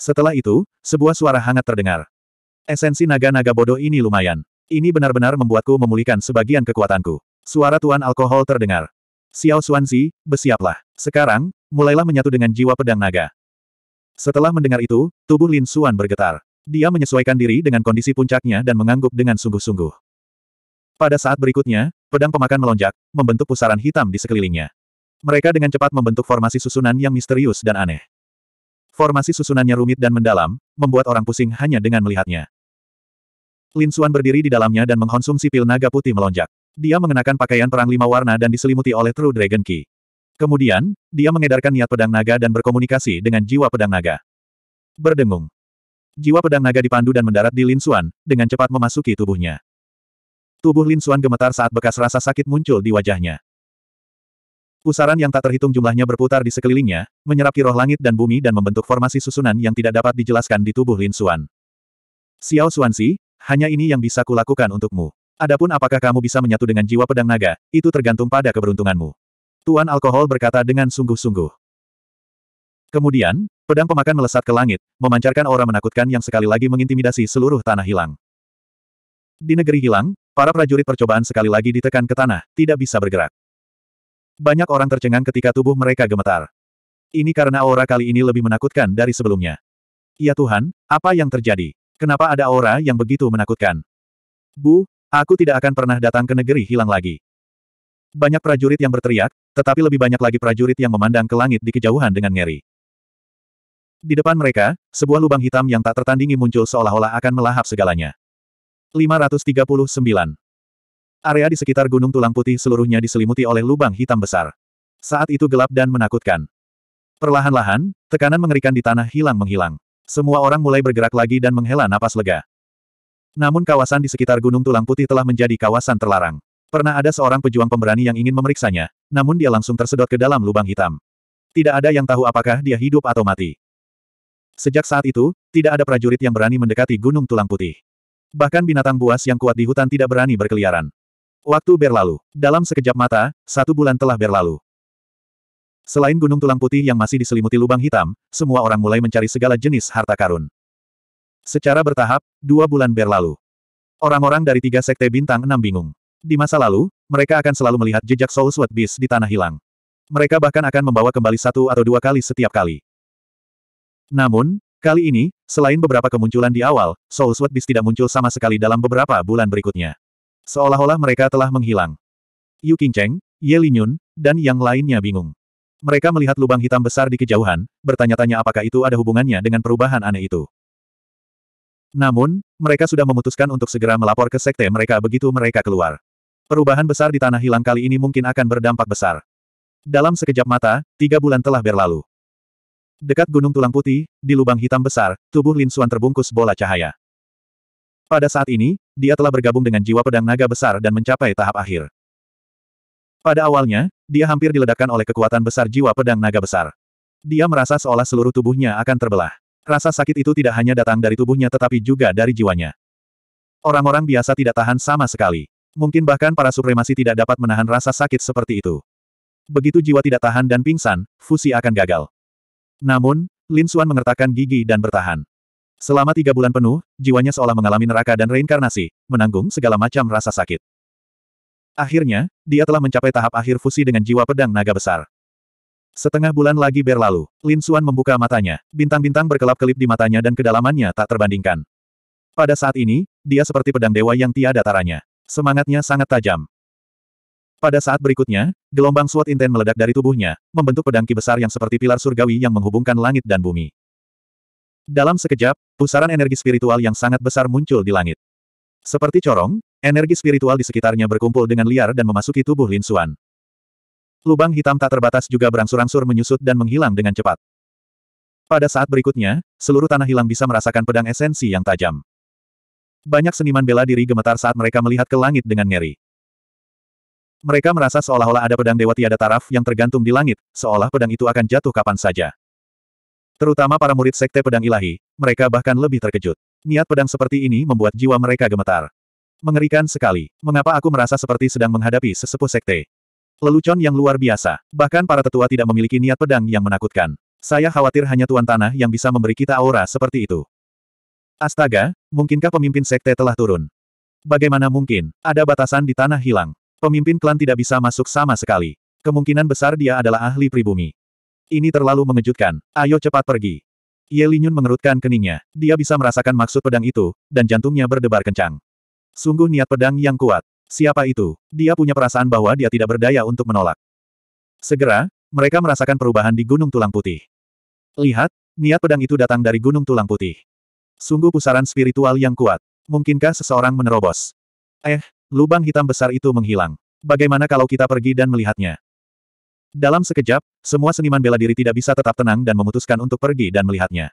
Setelah itu, sebuah suara hangat terdengar. Esensi naga-naga bodoh ini lumayan. Ini benar-benar membuatku memulihkan sebagian kekuatanku. Suara tuan alkohol terdengar. Xiao Xuanzi, bersiaplah. Sekarang, mulailah menyatu dengan jiwa pedang naga. Setelah mendengar itu, tubuh Lin Xuan bergetar. Dia menyesuaikan diri dengan kondisi puncaknya dan mengangguk dengan sungguh-sungguh. Pada saat berikutnya, pedang pemakan melonjak, membentuk pusaran hitam di sekelilingnya. Mereka dengan cepat membentuk formasi susunan yang misterius dan aneh. Formasi susunannya rumit dan mendalam, membuat orang pusing hanya dengan melihatnya. Lin Xuan berdiri di dalamnya dan mengkonsumsi pil naga putih melonjak. Dia mengenakan pakaian perang lima warna dan diselimuti oleh True Dragon Key. Kemudian, dia mengedarkan niat pedang naga dan berkomunikasi dengan jiwa pedang naga. Berdengung. Jiwa pedang naga dipandu dan mendarat di Lin Xuan, dengan cepat memasuki tubuhnya. Tubuh Lin Xuan gemetar saat bekas rasa sakit muncul di wajahnya. Pusaran yang tak terhitung jumlahnya berputar di sekelilingnya, menyerap roh langit dan bumi dan membentuk formasi susunan yang tidak dapat dijelaskan di tubuh Lin Xuan. Xiao Xuanxi, hanya ini yang bisa kulakukan untukmu. Adapun apakah kamu bisa menyatu dengan jiwa pedang naga, itu tergantung pada keberuntunganmu. Tuan Alkohol berkata dengan sungguh-sungguh. Kemudian, pedang pemakan melesat ke langit, memancarkan aura menakutkan yang sekali lagi mengintimidasi seluruh tanah hilang. Di negeri hilang, Para prajurit percobaan sekali lagi ditekan ke tanah, tidak bisa bergerak. Banyak orang tercengang ketika tubuh mereka gemetar. Ini karena aura kali ini lebih menakutkan dari sebelumnya. Ya Tuhan, apa yang terjadi? Kenapa ada aura yang begitu menakutkan? Bu, aku tidak akan pernah datang ke negeri hilang lagi. Banyak prajurit yang berteriak, tetapi lebih banyak lagi prajurit yang memandang ke langit di kejauhan dengan ngeri. Di depan mereka, sebuah lubang hitam yang tak tertandingi muncul seolah-olah akan melahap segalanya. 539. Area di sekitar Gunung Tulang Putih seluruhnya diselimuti oleh lubang hitam besar. Saat itu gelap dan menakutkan. Perlahan-lahan, tekanan mengerikan di tanah hilang menghilang. Semua orang mulai bergerak lagi dan menghela napas lega. Namun kawasan di sekitar Gunung Tulang Putih telah menjadi kawasan terlarang. Pernah ada seorang pejuang pemberani yang ingin memeriksanya, namun dia langsung tersedot ke dalam lubang hitam. Tidak ada yang tahu apakah dia hidup atau mati. Sejak saat itu, tidak ada prajurit yang berani mendekati Gunung Tulang Putih. Bahkan binatang buas yang kuat di hutan tidak berani berkeliaran. Waktu berlalu. Dalam sekejap mata, satu bulan telah berlalu. Selain gunung tulang putih yang masih diselimuti lubang hitam, semua orang mulai mencari segala jenis harta karun. Secara bertahap, dua bulan berlalu. Orang-orang dari tiga sekte bintang enam bingung. Di masa lalu, mereka akan selalu melihat jejak Soul Sword Beast di Tanah Hilang. Mereka bahkan akan membawa kembali satu atau dua kali setiap kali. Namun, Kali ini, selain beberapa kemunculan di awal, Soul Sword Beast tidak muncul sama sekali dalam beberapa bulan berikutnya. Seolah-olah mereka telah menghilang. Yu Qingcheng, Ye Linyun, dan yang lainnya bingung. Mereka melihat lubang hitam besar di kejauhan, bertanya-tanya apakah itu ada hubungannya dengan perubahan aneh itu. Namun, mereka sudah memutuskan untuk segera melapor ke sekte mereka begitu mereka keluar. Perubahan besar di tanah hilang kali ini mungkin akan berdampak besar. Dalam sekejap mata, tiga bulan telah berlalu. Dekat gunung tulang putih, di lubang hitam besar, tubuh Lin Xuan terbungkus bola cahaya. Pada saat ini, dia telah bergabung dengan jiwa pedang naga besar dan mencapai tahap akhir. Pada awalnya, dia hampir diledakkan oleh kekuatan besar jiwa pedang naga besar. Dia merasa seolah seluruh tubuhnya akan terbelah. Rasa sakit itu tidak hanya datang dari tubuhnya tetapi juga dari jiwanya. Orang-orang biasa tidak tahan sama sekali. Mungkin bahkan para supremasi tidak dapat menahan rasa sakit seperti itu. Begitu jiwa tidak tahan dan pingsan, fusi akan gagal. Namun, Lin Xuan mengertakkan gigi dan bertahan. Selama tiga bulan penuh, jiwanya seolah mengalami neraka dan reinkarnasi, menanggung segala macam rasa sakit. Akhirnya, dia telah mencapai tahap akhir fusi dengan jiwa pedang naga besar. Setengah bulan lagi berlalu, Lin Xuan membuka matanya, bintang-bintang berkelap-kelip di matanya dan kedalamannya tak terbandingkan. Pada saat ini, dia seperti pedang dewa yang tiada taranya. Semangatnya sangat tajam. Pada saat berikutnya, gelombang suat inten meledak dari tubuhnya, membentuk pedang ki besar yang seperti pilar surgawi yang menghubungkan langit dan bumi. Dalam sekejap, pusaran energi spiritual yang sangat besar muncul di langit. Seperti corong, energi spiritual di sekitarnya berkumpul dengan liar dan memasuki tubuh Lin Xuan. Lubang hitam tak terbatas juga berangsur-angsur menyusut dan menghilang dengan cepat. Pada saat berikutnya, seluruh tanah hilang bisa merasakan pedang esensi yang tajam. Banyak seniman bela diri gemetar saat mereka melihat ke langit dengan ngeri. Mereka merasa seolah-olah ada pedang dewa tiada taraf yang tergantung di langit, seolah pedang itu akan jatuh kapan saja. Terutama para murid sekte pedang ilahi, mereka bahkan lebih terkejut. Niat pedang seperti ini membuat jiwa mereka gemetar. Mengerikan sekali. Mengapa aku merasa seperti sedang menghadapi sesepuh sekte? Lelucon yang luar biasa. Bahkan para tetua tidak memiliki niat pedang yang menakutkan. Saya khawatir hanya Tuan Tanah yang bisa memberi kita aura seperti itu. Astaga, mungkinkah pemimpin sekte telah turun? Bagaimana mungkin, ada batasan di tanah hilang. Pemimpin klan tidak bisa masuk sama sekali. Kemungkinan besar dia adalah ahli pribumi. Ini terlalu mengejutkan. Ayo cepat pergi. Ye Linyun mengerutkan keningnya. Dia bisa merasakan maksud pedang itu, dan jantungnya berdebar kencang. Sungguh niat pedang yang kuat. Siapa itu? Dia punya perasaan bahwa dia tidak berdaya untuk menolak. Segera, mereka merasakan perubahan di Gunung Tulang Putih. Lihat, niat pedang itu datang dari Gunung Tulang Putih. Sungguh pusaran spiritual yang kuat. Mungkinkah seseorang menerobos? Eh, lubang hitam besar itu menghilang. Bagaimana kalau kita pergi dan melihatnya? Dalam sekejap, semua seniman bela diri tidak bisa tetap tenang dan memutuskan untuk pergi dan melihatnya.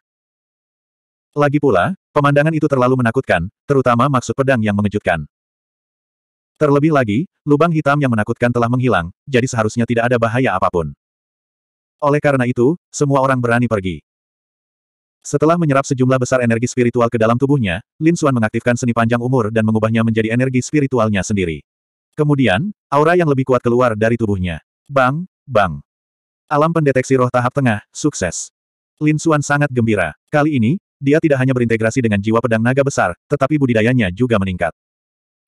Lagi pula, pemandangan itu terlalu menakutkan, terutama maksud pedang yang mengejutkan. Terlebih lagi, lubang hitam yang menakutkan telah menghilang, jadi seharusnya tidak ada bahaya apapun. Oleh karena itu, semua orang berani pergi. Setelah menyerap sejumlah besar energi spiritual ke dalam tubuhnya, Lin Xuan mengaktifkan seni panjang umur dan mengubahnya menjadi energi spiritualnya sendiri. Kemudian, aura yang lebih kuat keluar dari tubuhnya. Bang, bang. Alam pendeteksi roh tahap tengah, sukses. Lin Xuan sangat gembira. Kali ini, dia tidak hanya berintegrasi dengan jiwa pedang naga besar, tetapi budidayanya juga meningkat.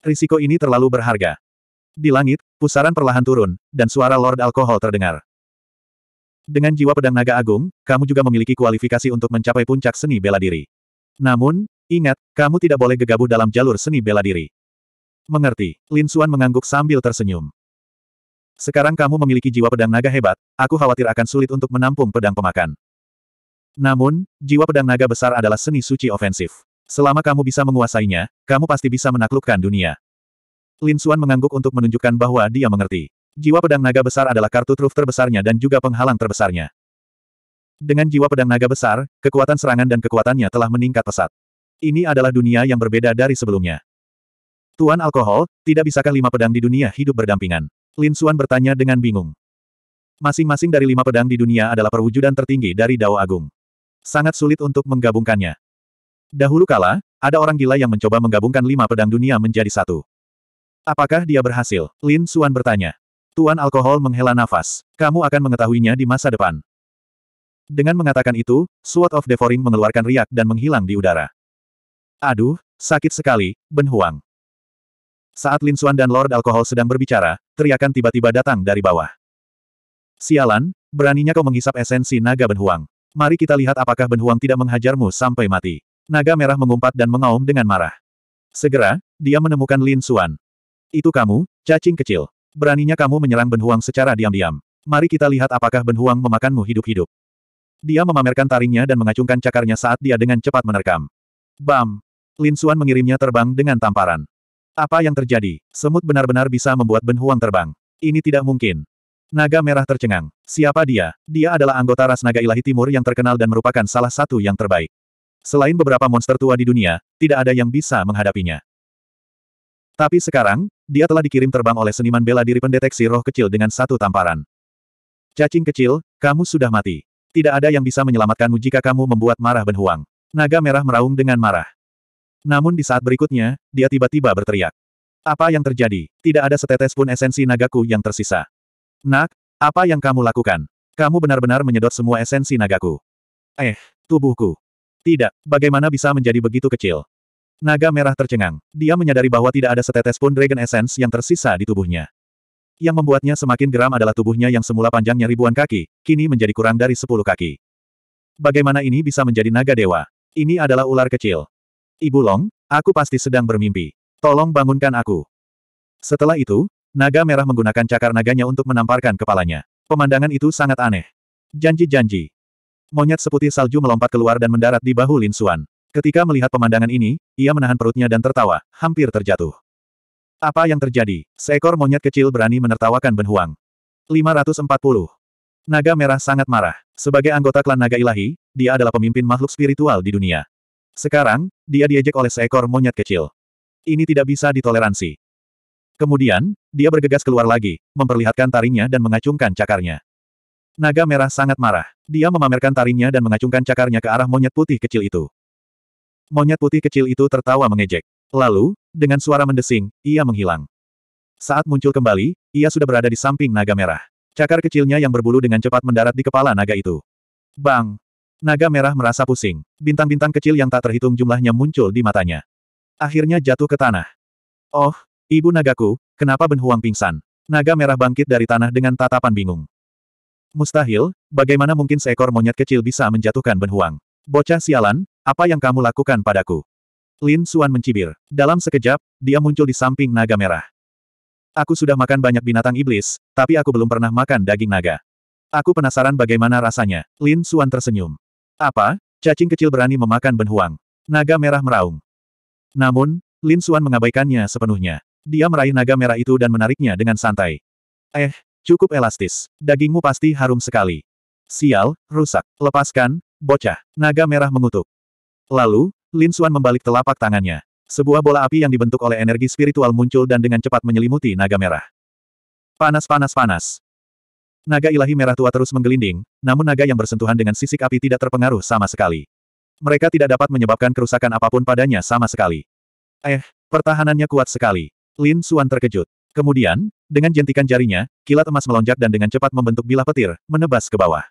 Risiko ini terlalu berharga. Di langit, pusaran perlahan turun, dan suara Lord Alkohol terdengar. Dengan jiwa pedang naga agung, kamu juga memiliki kualifikasi untuk mencapai puncak seni bela diri. Namun, ingat, kamu tidak boleh gegabah dalam jalur seni bela diri. Mengerti, Lin Suan mengangguk sambil tersenyum. Sekarang kamu memiliki jiwa pedang naga hebat, aku khawatir akan sulit untuk menampung pedang pemakan. Namun, jiwa pedang naga besar adalah seni suci ofensif. Selama kamu bisa menguasainya, kamu pasti bisa menaklukkan dunia. Lin Suan mengangguk untuk menunjukkan bahwa dia mengerti. Jiwa pedang naga besar adalah kartu truf terbesarnya dan juga penghalang terbesarnya. Dengan jiwa pedang naga besar, kekuatan serangan dan kekuatannya telah meningkat pesat. Ini adalah dunia yang berbeda dari sebelumnya. Tuan Alkohol, tidak bisakah lima pedang di dunia hidup berdampingan? Lin Suan bertanya dengan bingung. Masing-masing dari lima pedang di dunia adalah perwujudan tertinggi dari Dao Agung. Sangat sulit untuk menggabungkannya. Dahulu kala, ada orang gila yang mencoba menggabungkan lima pedang dunia menjadi satu. Apakah dia berhasil? Lin Suan bertanya. Tuan Alkohol menghela nafas. Kamu akan mengetahuinya di masa depan. Dengan mengatakan itu, Sword of Devouring mengeluarkan riak dan menghilang di udara. Aduh, sakit sekali, Ben Huang. Saat Lin Xuan dan Lord Alkohol sedang berbicara, teriakan tiba-tiba datang dari bawah. Sialan, beraninya kau menghisap esensi naga Ben Huang. Mari kita lihat apakah Ben Huang tidak menghajarmu sampai mati. Naga merah mengumpat dan mengaum dengan marah. Segera, dia menemukan Lin Xuan. Itu kamu, cacing kecil. Beraninya kamu menyerang Ben Huang secara diam-diam. Mari kita lihat apakah Ben Huang memakanmu hidup-hidup. Dia memamerkan taringnya dan mengacungkan cakarnya saat dia dengan cepat menerkam. Bam! Lin Xuan mengirimnya terbang dengan tamparan. Apa yang terjadi? Semut benar-benar bisa membuat Ben Huang terbang. Ini tidak mungkin. Naga merah tercengang. Siapa dia? Dia adalah anggota ras naga ilahi timur yang terkenal dan merupakan salah satu yang terbaik. Selain beberapa monster tua di dunia, tidak ada yang bisa menghadapinya. Tapi sekarang, dia telah dikirim terbang oleh seniman bela diri pendeteksi roh kecil dengan satu tamparan. Cacing kecil, kamu sudah mati. Tidak ada yang bisa menyelamatkanmu jika kamu membuat marah benhuang. Naga merah meraung dengan marah. Namun di saat berikutnya, dia tiba-tiba berteriak. Apa yang terjadi? Tidak ada setetes pun esensi nagaku yang tersisa. Nak, apa yang kamu lakukan? Kamu benar-benar menyedot semua esensi nagaku. Eh, tubuhku. Tidak, bagaimana bisa menjadi begitu kecil? Naga merah tercengang. Dia menyadari bahwa tidak ada setetes pun Dragon Essence yang tersisa di tubuhnya. Yang membuatnya semakin geram adalah tubuhnya yang semula panjangnya ribuan kaki, kini menjadi kurang dari sepuluh kaki. Bagaimana ini bisa menjadi naga dewa? Ini adalah ular kecil. Ibu Long, aku pasti sedang bermimpi. Tolong bangunkan aku. Setelah itu, naga merah menggunakan cakar naganya untuk menamparkan kepalanya. Pemandangan itu sangat aneh. Janji-janji. Monyet seputih salju melompat keluar dan mendarat di bahu Lin Xuan. Ketika melihat pemandangan ini, ia menahan perutnya dan tertawa, hampir terjatuh. Apa yang terjadi? Seekor monyet kecil berani menertawakan Ben Huang. 540. Naga Merah sangat marah. Sebagai anggota klan Naga Ilahi, dia adalah pemimpin makhluk spiritual di dunia. Sekarang, dia diejek oleh seekor monyet kecil. Ini tidak bisa ditoleransi. Kemudian, dia bergegas keluar lagi, memperlihatkan taringnya dan mengacungkan cakarnya. Naga Merah sangat marah. Dia memamerkan taringnya dan mengacungkan cakarnya ke arah monyet putih kecil itu. Monyet putih kecil itu tertawa mengejek. Lalu, dengan suara mendesing, ia menghilang. Saat muncul kembali, ia sudah berada di samping naga merah. Cakar kecilnya yang berbulu dengan cepat mendarat di kepala naga itu. Bang! Naga merah merasa pusing. Bintang-bintang kecil yang tak terhitung jumlahnya muncul di matanya. Akhirnya jatuh ke tanah. Oh, ibu nagaku, kenapa benhuang pingsan? Naga merah bangkit dari tanah dengan tatapan bingung. Mustahil, bagaimana mungkin seekor monyet kecil bisa menjatuhkan benhuang? Bocah sialan, apa yang kamu lakukan padaku? Lin Suan mencibir. Dalam sekejap, dia muncul di samping naga merah. Aku sudah makan banyak binatang iblis, tapi aku belum pernah makan daging naga. Aku penasaran bagaimana rasanya. Lin Suan tersenyum. Apa? Cacing kecil berani memakan benhuang. Naga merah meraung. Namun, Lin Suan mengabaikannya sepenuhnya. Dia meraih naga merah itu dan menariknya dengan santai. Eh, cukup elastis. Dagingmu pasti harum sekali. Sial, rusak. Lepaskan, Bocah. Naga merah mengutuk. Lalu, Lin Xuan membalik telapak tangannya. Sebuah bola api yang dibentuk oleh energi spiritual muncul dan dengan cepat menyelimuti naga merah. Panas panas panas. Naga ilahi merah tua terus menggelinding, namun naga yang bersentuhan dengan sisik api tidak terpengaruh sama sekali. Mereka tidak dapat menyebabkan kerusakan apapun padanya sama sekali. Eh, pertahanannya kuat sekali. Lin Xuan terkejut. Kemudian, dengan jentikan jarinya, kilat emas melonjak dan dengan cepat membentuk bilah petir, menebas ke bawah.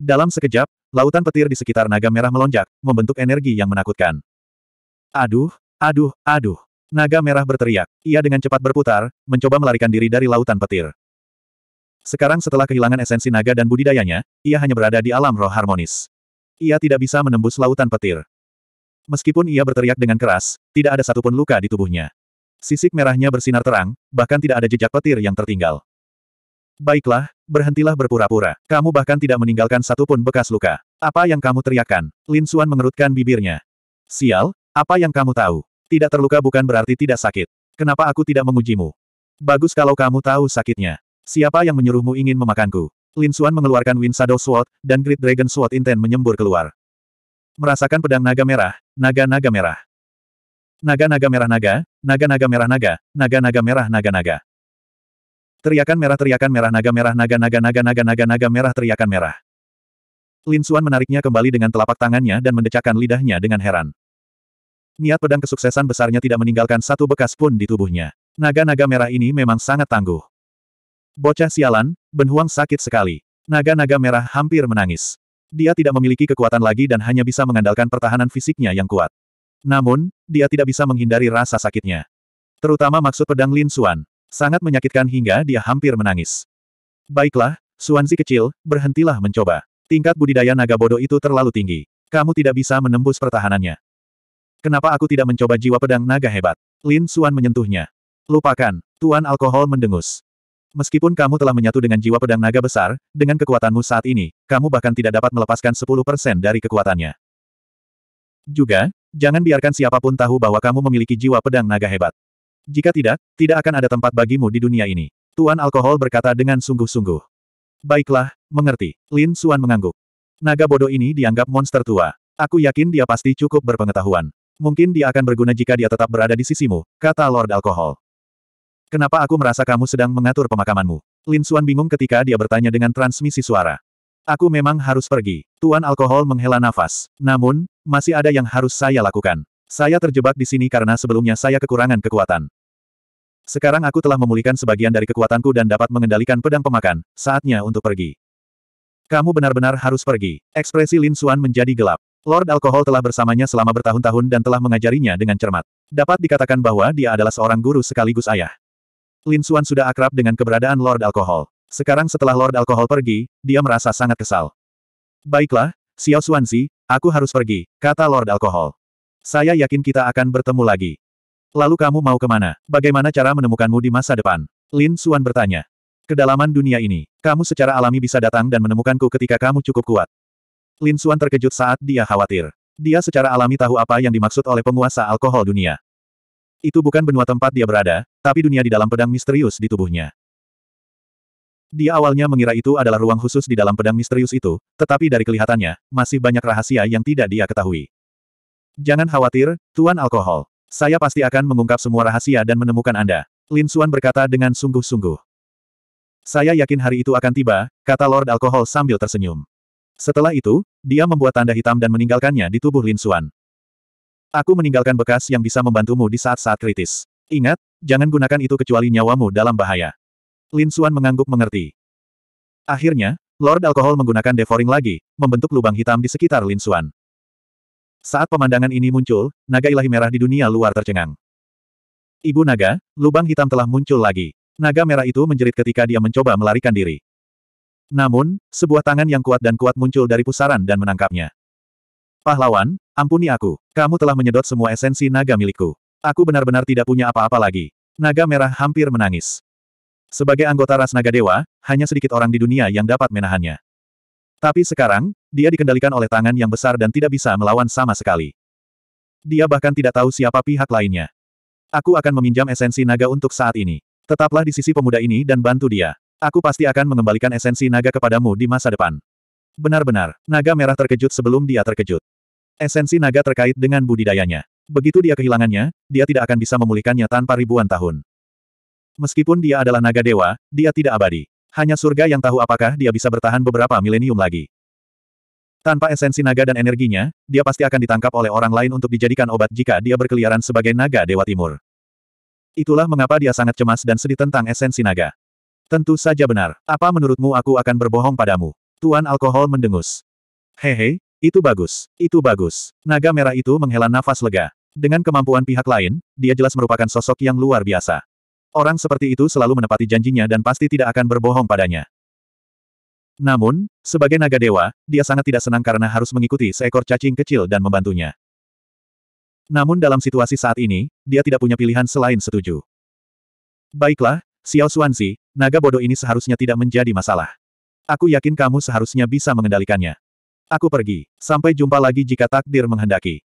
Dalam sekejap, lautan petir di sekitar naga merah melonjak, membentuk energi yang menakutkan. Aduh, aduh, aduh. Naga merah berteriak. Ia dengan cepat berputar, mencoba melarikan diri dari lautan petir. Sekarang setelah kehilangan esensi naga dan budidayanya, ia hanya berada di alam roh harmonis. Ia tidak bisa menembus lautan petir. Meskipun ia berteriak dengan keras, tidak ada satupun luka di tubuhnya. Sisik merahnya bersinar terang, bahkan tidak ada jejak petir yang tertinggal. Baiklah, berhentilah berpura-pura. Kamu bahkan tidak meninggalkan satupun bekas luka. Apa yang kamu teriakkan? Lin Suan mengerutkan bibirnya. Sial, apa yang kamu tahu? Tidak terluka bukan berarti tidak sakit. Kenapa aku tidak mengujimu? Bagus kalau kamu tahu sakitnya. Siapa yang menyuruhmu ingin memakanku? Lin Suan mengeluarkan Wind Shadow Sword, dan Great Dragon Sword intent menyembur keluar. Merasakan pedang naga merah, naga-naga merah. Naga-naga merah naga, naga-naga merah naga, naga-naga merah naga-naga. Teriakan merah teriakan merah naga merah naga naga naga naga naga naga merah teriakan merah. Lin Xuan menariknya kembali dengan telapak tangannya dan mendecakkan lidahnya dengan heran. Niat pedang kesuksesan besarnya tidak meninggalkan satu bekas pun di tubuhnya. Naga-naga merah ini memang sangat tangguh. Bocah sialan, Ben Huang sakit sekali. Naga-naga merah hampir menangis. Dia tidak memiliki kekuatan lagi dan hanya bisa mengandalkan pertahanan fisiknya yang kuat. Namun, dia tidak bisa menghindari rasa sakitnya. Terutama maksud pedang Lin Xuan. Sangat menyakitkan hingga dia hampir menangis. Baiklah, Suanzi kecil, berhentilah mencoba. Tingkat budidaya naga bodoh itu terlalu tinggi. Kamu tidak bisa menembus pertahanannya. Kenapa aku tidak mencoba jiwa pedang naga hebat? Lin Suan menyentuhnya. Lupakan, Tuan Alkohol mendengus. Meskipun kamu telah menyatu dengan jiwa pedang naga besar, dengan kekuatanmu saat ini, kamu bahkan tidak dapat melepaskan 10% dari kekuatannya. Juga, jangan biarkan siapapun tahu bahwa kamu memiliki jiwa pedang naga hebat. Jika tidak, tidak akan ada tempat bagimu di dunia ini. Tuan Alkohol berkata dengan sungguh-sungguh. Baiklah, mengerti. Lin Suan mengangguk. Naga bodoh ini dianggap monster tua. Aku yakin dia pasti cukup berpengetahuan. Mungkin dia akan berguna jika dia tetap berada di sisimu, kata Lord Alkohol. Kenapa aku merasa kamu sedang mengatur pemakamanmu? Lin Suan bingung ketika dia bertanya dengan transmisi suara. Aku memang harus pergi. Tuan Alkohol menghela nafas. Namun, masih ada yang harus saya lakukan. Saya terjebak di sini karena sebelumnya saya kekurangan kekuatan. Sekarang aku telah memulihkan sebagian dari kekuatanku dan dapat mengendalikan pedang pemakan, saatnya untuk pergi. Kamu benar-benar harus pergi. Ekspresi Lin Suan menjadi gelap. Lord Alkohol telah bersamanya selama bertahun-tahun dan telah mengajarinya dengan cermat. Dapat dikatakan bahwa dia adalah seorang guru sekaligus ayah. Lin Suan sudah akrab dengan keberadaan Lord Alkohol. Sekarang setelah Lord Alkohol pergi, dia merasa sangat kesal. Baiklah, Xiao Xuanzi, aku harus pergi, kata Lord Alkohol. Saya yakin kita akan bertemu lagi. Lalu kamu mau kemana? Bagaimana cara menemukanmu di masa depan? Lin Xuan bertanya. Kedalaman dunia ini, kamu secara alami bisa datang dan menemukanku ketika kamu cukup kuat. Lin Xuan terkejut saat dia khawatir. Dia secara alami tahu apa yang dimaksud oleh penguasa alkohol dunia. Itu bukan benua tempat dia berada, tapi dunia di dalam pedang misterius di tubuhnya. Dia awalnya mengira itu adalah ruang khusus di dalam pedang misterius itu, tetapi dari kelihatannya, masih banyak rahasia yang tidak dia ketahui. Jangan khawatir, Tuan Alkohol. Saya pasti akan mengungkap semua rahasia dan menemukan Anda. Lin Suan berkata dengan sungguh-sungguh. Saya yakin hari itu akan tiba, kata Lord Alkohol sambil tersenyum. Setelah itu, dia membuat tanda hitam dan meninggalkannya di tubuh Lin Suan. Aku meninggalkan bekas yang bisa membantumu di saat-saat kritis. Ingat, jangan gunakan itu kecuali nyawamu dalam bahaya. Lin Suan mengangguk mengerti. Akhirnya, Lord Alkohol menggunakan devouring lagi, membentuk lubang hitam di sekitar Lin Suan. Saat pemandangan ini muncul, naga ilahi merah di dunia luar tercengang. Ibu naga, lubang hitam telah muncul lagi. Naga merah itu menjerit ketika dia mencoba melarikan diri. Namun, sebuah tangan yang kuat dan kuat muncul dari pusaran dan menangkapnya. Pahlawan, ampuni aku. Kamu telah menyedot semua esensi naga milikku. Aku benar-benar tidak punya apa-apa lagi. Naga merah hampir menangis. Sebagai anggota ras naga dewa, hanya sedikit orang di dunia yang dapat menahannya. Tapi sekarang, dia dikendalikan oleh tangan yang besar dan tidak bisa melawan sama sekali. Dia bahkan tidak tahu siapa pihak lainnya. Aku akan meminjam esensi naga untuk saat ini. Tetaplah di sisi pemuda ini dan bantu dia. Aku pasti akan mengembalikan esensi naga kepadamu di masa depan. Benar-benar, naga merah terkejut sebelum dia terkejut. Esensi naga terkait dengan budidayanya. Begitu dia kehilangannya, dia tidak akan bisa memulihkannya tanpa ribuan tahun. Meskipun dia adalah naga dewa, dia tidak abadi. Hanya surga yang tahu apakah dia bisa bertahan beberapa milenium lagi. Tanpa esensi naga dan energinya, dia pasti akan ditangkap oleh orang lain untuk dijadikan obat jika dia berkeliaran sebagai naga Dewa Timur. Itulah mengapa dia sangat cemas dan sedih tentang esensi naga. Tentu saja benar. Apa menurutmu aku akan berbohong padamu? Tuan alkohol mendengus. Hehe, itu bagus. Itu bagus. Naga merah itu menghela nafas lega. Dengan kemampuan pihak lain, dia jelas merupakan sosok yang luar biasa. Orang seperti itu selalu menepati janjinya dan pasti tidak akan berbohong padanya. Namun, sebagai naga dewa, dia sangat tidak senang karena harus mengikuti seekor cacing kecil dan membantunya. Namun dalam situasi saat ini, dia tidak punya pilihan selain setuju. Baiklah, Xiao Xuanzi, naga bodoh ini seharusnya tidak menjadi masalah. Aku yakin kamu seharusnya bisa mengendalikannya. Aku pergi. Sampai jumpa lagi jika takdir menghendaki.